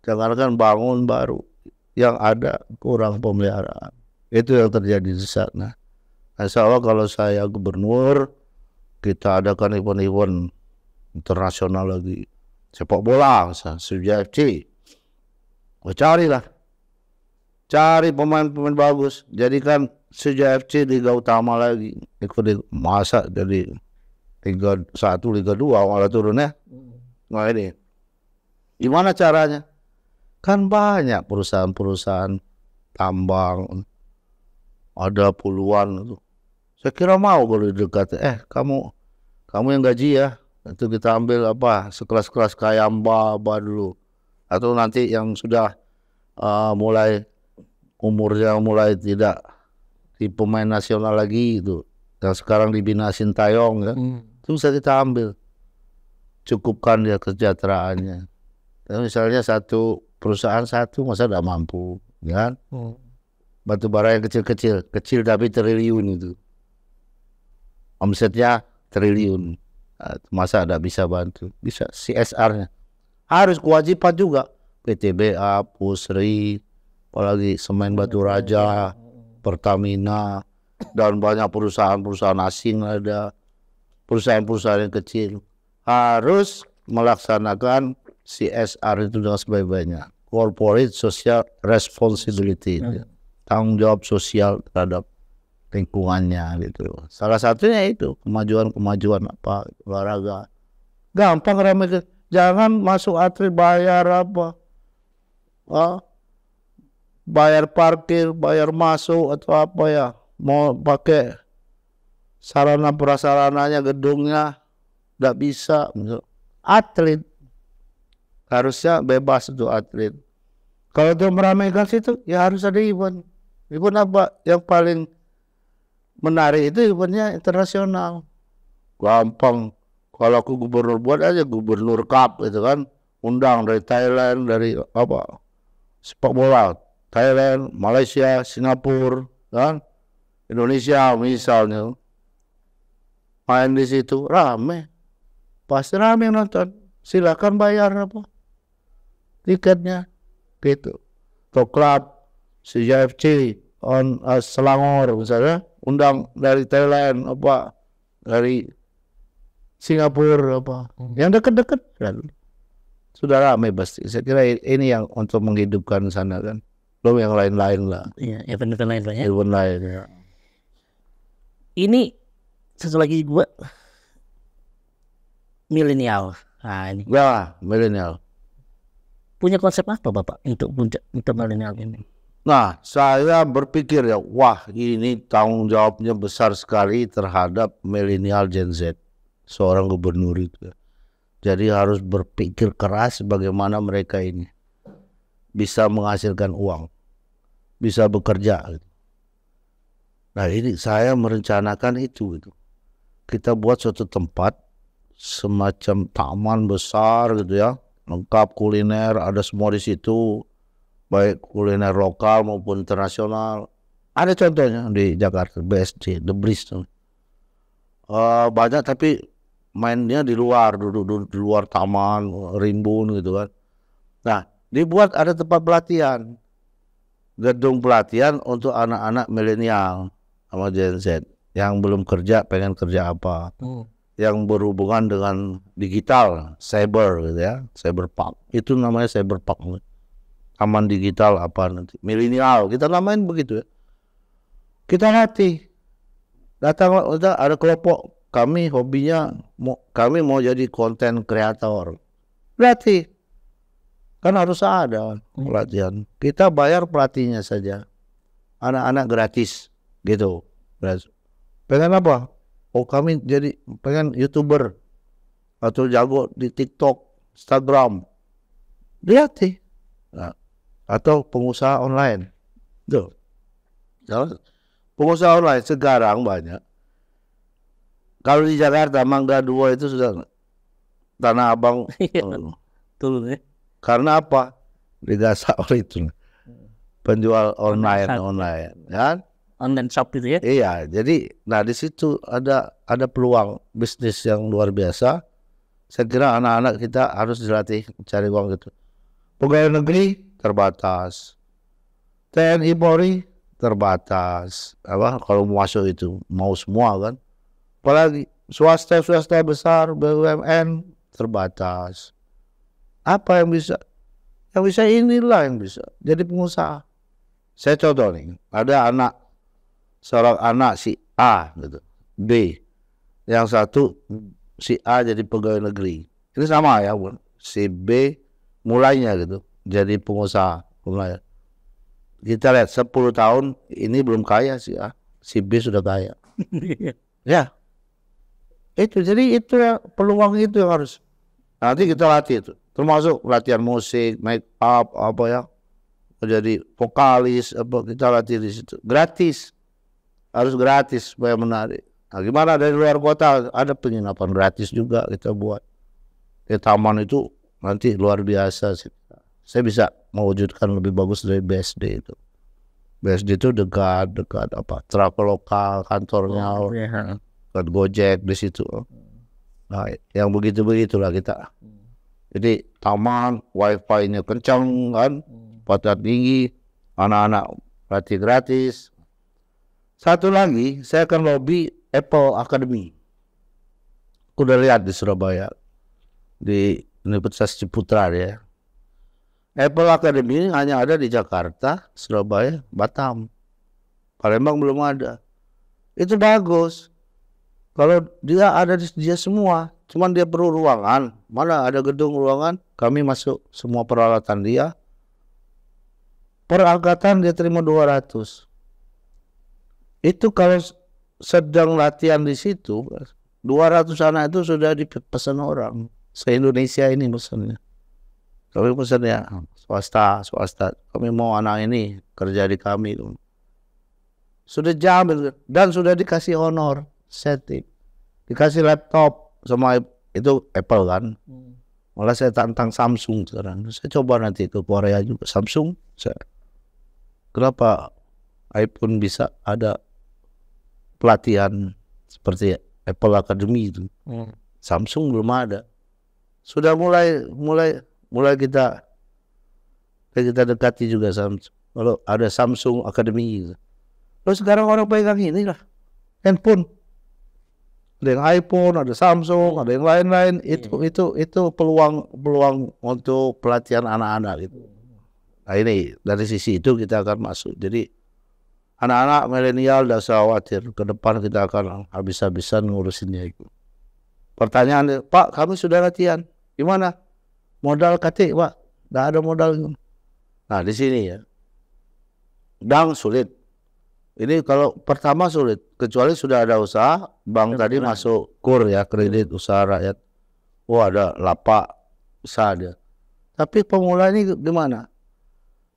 Jangankan bangun baru, yang ada kurang pemeliharaan. Itu yang terjadi di sana. Nah, insya Allah kalau saya gubernur, kita adakan event-event internasional lagi. Sepak bola, misalnya, CFC, Oh, carilah. Cari pemain-pemain bagus. Jadikan Sejak FC Liga Utama lagi. Ikut masa jadi Liga 1, Liga 2 malah turunnya. Hmm. Nah ini. Gimana caranya? Kan banyak perusahaan-perusahaan tambang. Ada puluhan itu. Saya kira mau baru dekat. Eh kamu kamu yang gaji ya. Itu kita ambil apa sekelas-kelas kayak mbak-mbak dulu atau nanti yang sudah uh, mulai umurnya mulai tidak di pemain nasional lagi itu yang sekarang dibina Sintayong ya hmm. itu bisa kita ambil cukupkan dia kesejahteraannya Dan misalnya satu perusahaan satu masa tidak mampu ya kan hmm. batu bara yang kecil-kecil kecil tapi triliun itu omsetnya triliun nah, masa tidak bisa bantu bisa CSR-nya harus kewajiban juga PTBA, Pusri, apalagi Semen iya, Batu iya, Raja, iya. Pertamina, dan banyak perusahaan-perusahaan asing ada, perusahaan-perusahaan yang kecil harus melaksanakan CSR itu dengan sebaik-baiknya. Corporate Social Responsibility, tanggung jawab sosial terhadap lingkungannya gitu. Salah satunya itu kemajuan-kemajuan apa olahraga. Gampang ramai Jangan masuk atlet bayar apa? Ah, bayar parkir, bayar masuk atau apa ya? Mau pakai sarana prasarananya, gedungnya, nggak bisa. Atlet harusnya bebas untuk atlet. Kalau dia meramaikan situ ya harus ada event. Event apa? Yang paling menarik itu eventnya internasional. Gampang kalau aku gubernur buat aja gubernur cup gitu kan undang dari Thailand dari apa sepak bola Thailand Malaysia Singapura kan Indonesia misalnya main di situ rame pasti rame nonton silakan bayar apa tiketnya gitu to club CJFC on uh, Selangor misalnya undang dari Thailand apa dari Singapura apa hmm. yang dekat-dekat kan sudah ramai pasti saya kira ini yang untuk menghidupkan sana kan belum yang lain-lain lah ya event-event lain lah ya event lain ya ini satu lagi gue milenial nah ini ya milenial punya konsep apa bapak untuk untuk milenial ini Nah, saya berpikir ya, wah ini tanggung jawabnya besar sekali terhadap milenial Gen Z seorang gubernur itu. Jadi harus berpikir keras bagaimana mereka ini bisa menghasilkan uang, bisa bekerja. Gitu. Nah ini saya merencanakan itu. Gitu. Kita buat suatu tempat semacam taman besar gitu ya, lengkap kuliner, ada semua di situ, baik kuliner lokal maupun internasional. Ada contohnya di Jakarta, BSD, The Bridge. Uh, eh, banyak tapi mainnya di luar duduk, duduk di luar taman rimbun gitu kan nah dibuat ada tempat pelatihan gedung pelatihan untuk anak-anak milenial sama Gen Z yang belum kerja pengen kerja apa Oh. yang berhubungan dengan digital cyber gitu ya cyberpunk itu namanya cyberpunk aman digital apa nanti milenial kita namain begitu ya kita latih datang ada kelompok kami hobinya kami mau jadi konten kreator. Berarti kan harus ada pelatihan. Kita bayar pelatihnya saja. Anak-anak gratis gitu. Pengen apa? Oh kami jadi pengen youtuber atau jago di TikTok, Instagram. Lihat sih. Nah, atau pengusaha online. Tuh. Pengusaha online sekarang banyak kalau di Jakarta Mangga Dua itu sudah Tanah Abang. Iya, hmm. Turun ya. Karena apa? Liga Saur itu penjual online online, online kan? Online shop itu ya? Iya, jadi nah di situ ada ada peluang bisnis yang luar biasa. Saya kira anak-anak kita harus dilatih cari uang gitu. Pegawai negeri terbatas, TNI Polri terbatas, apa kalau mau masuk itu mau semua kan? apalagi swasta-swasta besar BUMN terbatas. Apa yang bisa? Yang bisa inilah yang bisa jadi pengusaha. Saya contoh nih, ada anak seorang anak si A gitu, B. Yang satu si A jadi pegawai negeri. Ini sama ya, si B mulainya gitu jadi pengusaha mulai. Kita lihat 10 tahun ini belum kaya si A, si B sudah kaya. Iya. ya, itu jadi itu ya peluang itu yang harus nanti kita latih itu termasuk latihan musik make up apa ya jadi vokalis apa kita latih di situ gratis harus gratis supaya menarik nah, gimana dari luar kota ada penginapan gratis juga kita buat ya taman itu nanti luar biasa sih saya bisa mewujudkan lebih bagus dari BSD itu BSD itu dekat dekat apa lokal kantornya oh, yeah buat Gojek di situ. Hmm. Nah, yang begitu begitulah kita. Hmm. Jadi taman wifi-nya kencang kan, kuota hmm. tinggi, anak-anak berarti gratis. Satu lagi, saya akan lobby Apple Academy. Aku udah lihat di Surabaya, di Universitas Ciputra ya. Apple Academy ini hanya ada di Jakarta, Surabaya, Batam. Palembang belum ada. Itu bagus. Kalau dia ada di dia semua, cuman dia perlu ruangan. Mana ada gedung ruangan, kami masuk semua peralatan dia. Peralatan dia terima 200. Itu kalau sedang latihan di situ, 200 anak itu sudah dipesan orang. Se-Indonesia ini pesannya. Kami pesan ya, ah, swasta, swasta. Kami mau anak ini kerja di kami. Sudah jamin dan sudah dikasih honor setting dikasih laptop sama itu Apple kan hmm. malah saya tantang Samsung sekarang saya coba nanti ke Korea juga Samsung saya kenapa iPhone bisa ada pelatihan seperti Apple Academy itu hmm. Samsung belum ada sudah mulai mulai mulai kita kita dekati juga Samsung kalau ada Samsung Academy gitu. Terus sekarang orang pegang ini lah handphone ada yang iPhone, ada Samsung, ada yang lain-lain. Iya. Itu hmm. itu itu peluang peluang untuk pelatihan anak-anak gitu. Nah ini dari sisi itu kita akan masuk. Jadi anak-anak milenial dan saya khawatir ke depan kita akan habis-habisan ngurusinnya itu. Pertanyaan Pak, kami sudah latihan. Gimana? Modal kate Pak? Tidak ada modal. Nah di sini ya. Dang sulit ini kalau pertama sulit, kecuali sudah ada usaha, bank ya, tadi benar. masuk kur ya, kredit usaha rakyat. Wah ada lapak usaha dia. Tapi pemula ini gimana?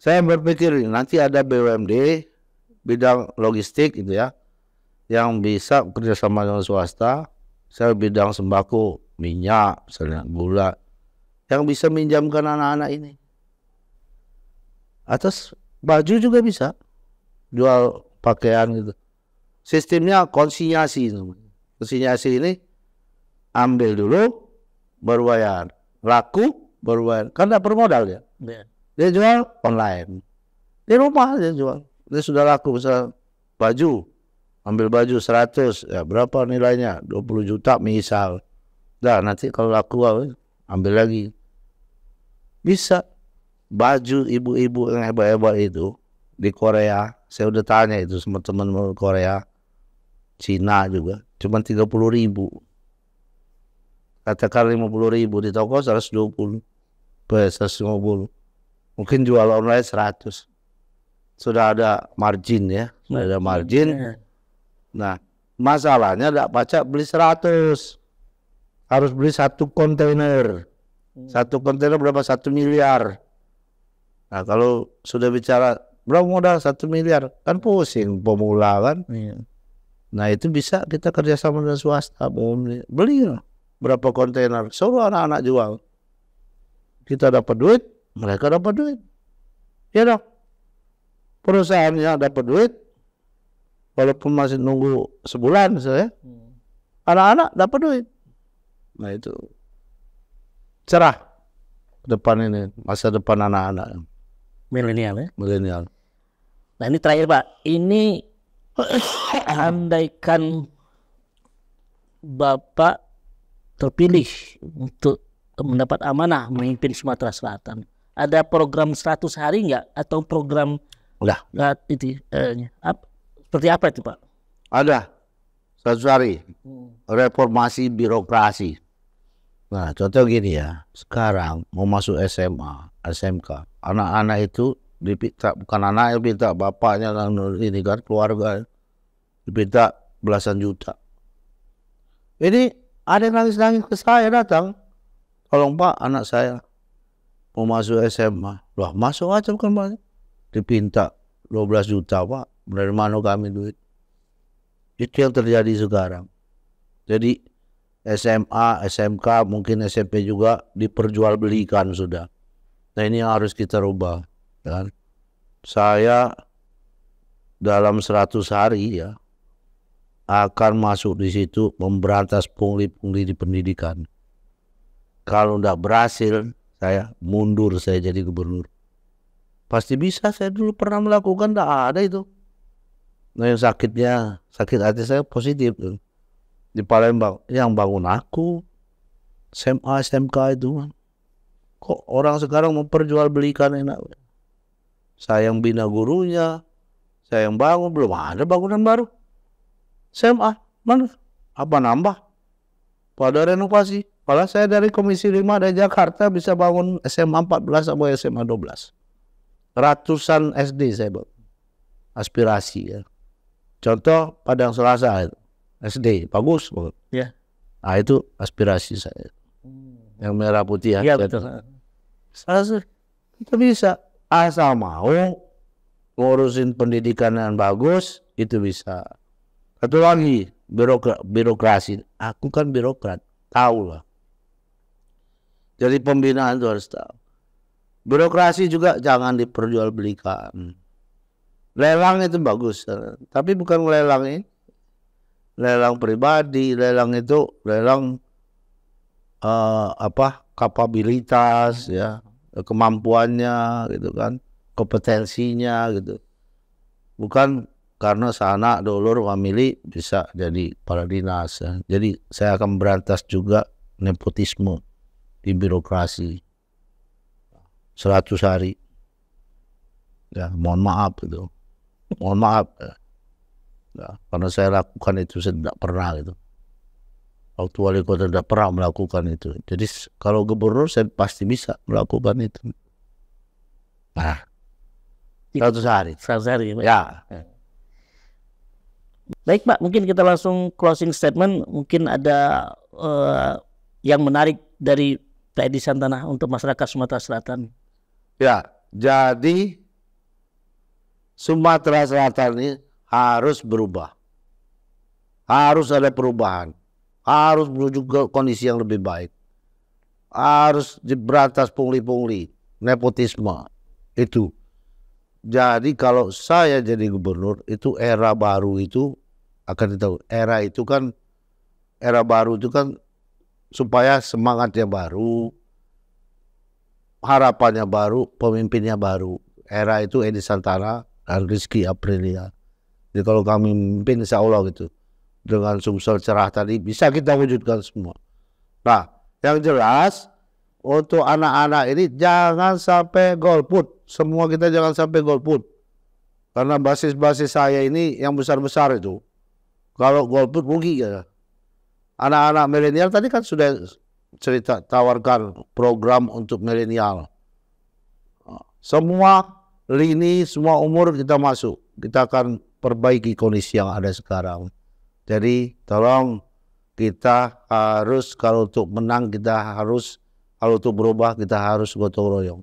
Saya berpikir nanti ada BUMD bidang logistik itu ya, yang bisa kerjasama dengan swasta. Saya bidang sembako, minyak, misalnya gula, yang bisa minjamkan anak-anak ini. Atas baju juga bisa jual pakaian gitu. Sistemnya konsinyasi namanya. Konsinyasi ini ambil dulu baru bayar. Laku baru bayar. Kan tidak permodal ya. Iya. Dia jual online. Di rumah dia jual. Dia sudah laku misal baju. Ambil baju 100, ya berapa nilainya? 20 juta misal. Dah nanti kalau laku ambil lagi. Bisa baju ibu-ibu yang hebat-hebat itu di Korea saya udah tanya itu sama teman Korea, Cina juga, cuma tiga puluh ribu. Katakan lima puluh ribu di toko seratus dua puluh, seratus lima puluh. Mungkin jual online seratus. Sudah ada margin ya, sudah ada margin. Iya. Nah, masalahnya tidak pajak beli seratus, harus beli satu kontainer. Hmm. Satu kontainer berapa? Satu miliar. Nah kalau sudah bicara berapa modal satu miliar kan pusing pemula kan iya. nah itu bisa kita kerjasama dengan swasta beli, beli berapa kontainer suruh anak-anak jual kita dapat duit mereka dapat duit ya dong perusahaannya dapat duit walaupun masih nunggu sebulan saya hmm. anak-anak dapat duit nah itu cerah depan ini masa depan anak-anak milenial ya milenial nah ini terakhir pak ini andaikan bapak terpilih untuk mendapat amanah memimpin Sumatera Selatan ada program 100 hari nggak atau program udah nggak itu eh, ap, seperti apa itu pak ada 100 hari hmm. reformasi birokrasi Nah, contoh gini ya, sekarang mau masuk SMA, SMK, anak-anak itu dipinta bukan anak yang minta bapaknya kan ini kan keluarga dipinta belasan juta ini ada yang nangis-nangis ke saya datang tolong pak anak saya mau masuk SMA wah masuk aja bukan pak dipinta 12 juta pak dari mana kami duit itu yang terjadi sekarang jadi SMA SMK mungkin SMP juga diperjualbelikan sudah Nah ini yang harus kita rubah. Ya kan? Saya dalam 100 hari ya akan masuk di situ memberantas pungli-pungli di pendidikan. Kalau tidak berhasil, saya mundur saya jadi gubernur. Pasti bisa, saya dulu pernah melakukan, tidak ada itu. Nah yang sakitnya, sakit hati saya positif. Di Palembang, yang bangun aku, SMA, SMK itu Kan kok orang sekarang memperjualbelikan enak sayang bina gurunya sayang bangun belum ada bangunan baru SMA mana apa nambah pada renovasi kalau saya dari Komisi 5 dari Jakarta bisa bangun SMA 14 atau SMA 12 ratusan SD saya bangun aspirasi ya contoh Padang Selasa itu SD bagus banget ya yeah. itu aspirasi saya hmm yang merah putih ya. Iya kita bisa asal mau ngurusin pendidikan yang bagus itu bisa. Satu lagi birokra birokrasi. Aku kan birokrat, tahu lah. Jadi pembinaan itu harus tahu. Birokrasi juga jangan diperjualbelikan. Lelang itu bagus, eh, tapi bukan lelang ini. Lelang pribadi, lelang itu lelang uh, apa kapabilitas ya kemampuannya gitu kan kompetensinya gitu bukan karena sana dolor famili bisa jadi para dinas ya. jadi saya akan berantas juga nepotisme di birokrasi 100 hari ya mohon maaf gitu mohon maaf ya. ya. karena saya lakukan itu saya tidak pernah gitu waktu wali kota tidak pernah melakukan itu. Jadi kalau gubernur saya pasti bisa melakukan itu. Nah, iya. satu hari. satu hari. Ya. ya. Baik Pak, mungkin kita langsung closing statement. Mungkin ada uh, yang menarik dari Pak Edi Santana untuk masyarakat Sumatera Selatan. Ya, jadi Sumatera Selatan ini harus berubah. Harus ada perubahan harus menuju ke kondisi yang lebih baik. Harus diberantas pungli-pungli, nepotisme itu. Jadi kalau saya jadi gubernur itu era baru itu akan ditahu. Era itu kan era baru itu kan supaya semangatnya baru, harapannya baru, pemimpinnya baru. Era itu Edi Santana dan Rizky Aprilia. Jadi kalau kami memimpin insya Allah gitu dengan sumsel cerah tadi bisa kita wujudkan semua. Nah, yang jelas untuk anak-anak ini jangan sampai golput. Semua kita jangan sampai golput. Karena basis-basis saya ini yang besar-besar itu. Kalau golput rugi ya. Anak-anak milenial tadi kan sudah cerita tawarkan program untuk milenial. Semua lini, semua umur kita masuk. Kita akan perbaiki kondisi yang ada sekarang. Jadi tolong kita harus kalau untuk menang kita harus kalau untuk berubah kita harus gotong royong.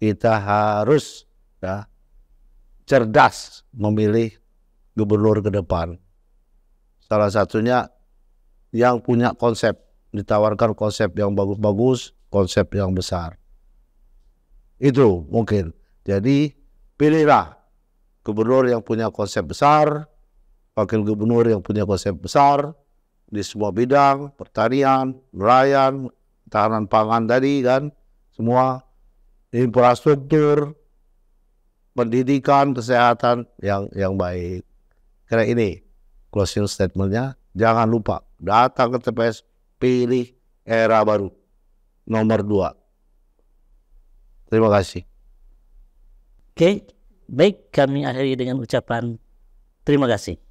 Kita harus ya, cerdas memilih gubernur ke depan. Salah satunya yang punya konsep ditawarkan konsep yang bagus-bagus, konsep yang besar. Itu mungkin. Jadi pilihlah gubernur yang punya konsep besar, wakil gubernur yang punya konsep besar di semua bidang, pertanian, nelayan, tahanan pangan tadi kan, semua infrastruktur, pendidikan, kesehatan yang yang baik. Karena ini closing statementnya. Jangan lupa datang ke TPS, pilih era baru nomor dua. Terima kasih. Oke, baik kami akhiri dengan ucapan terima kasih.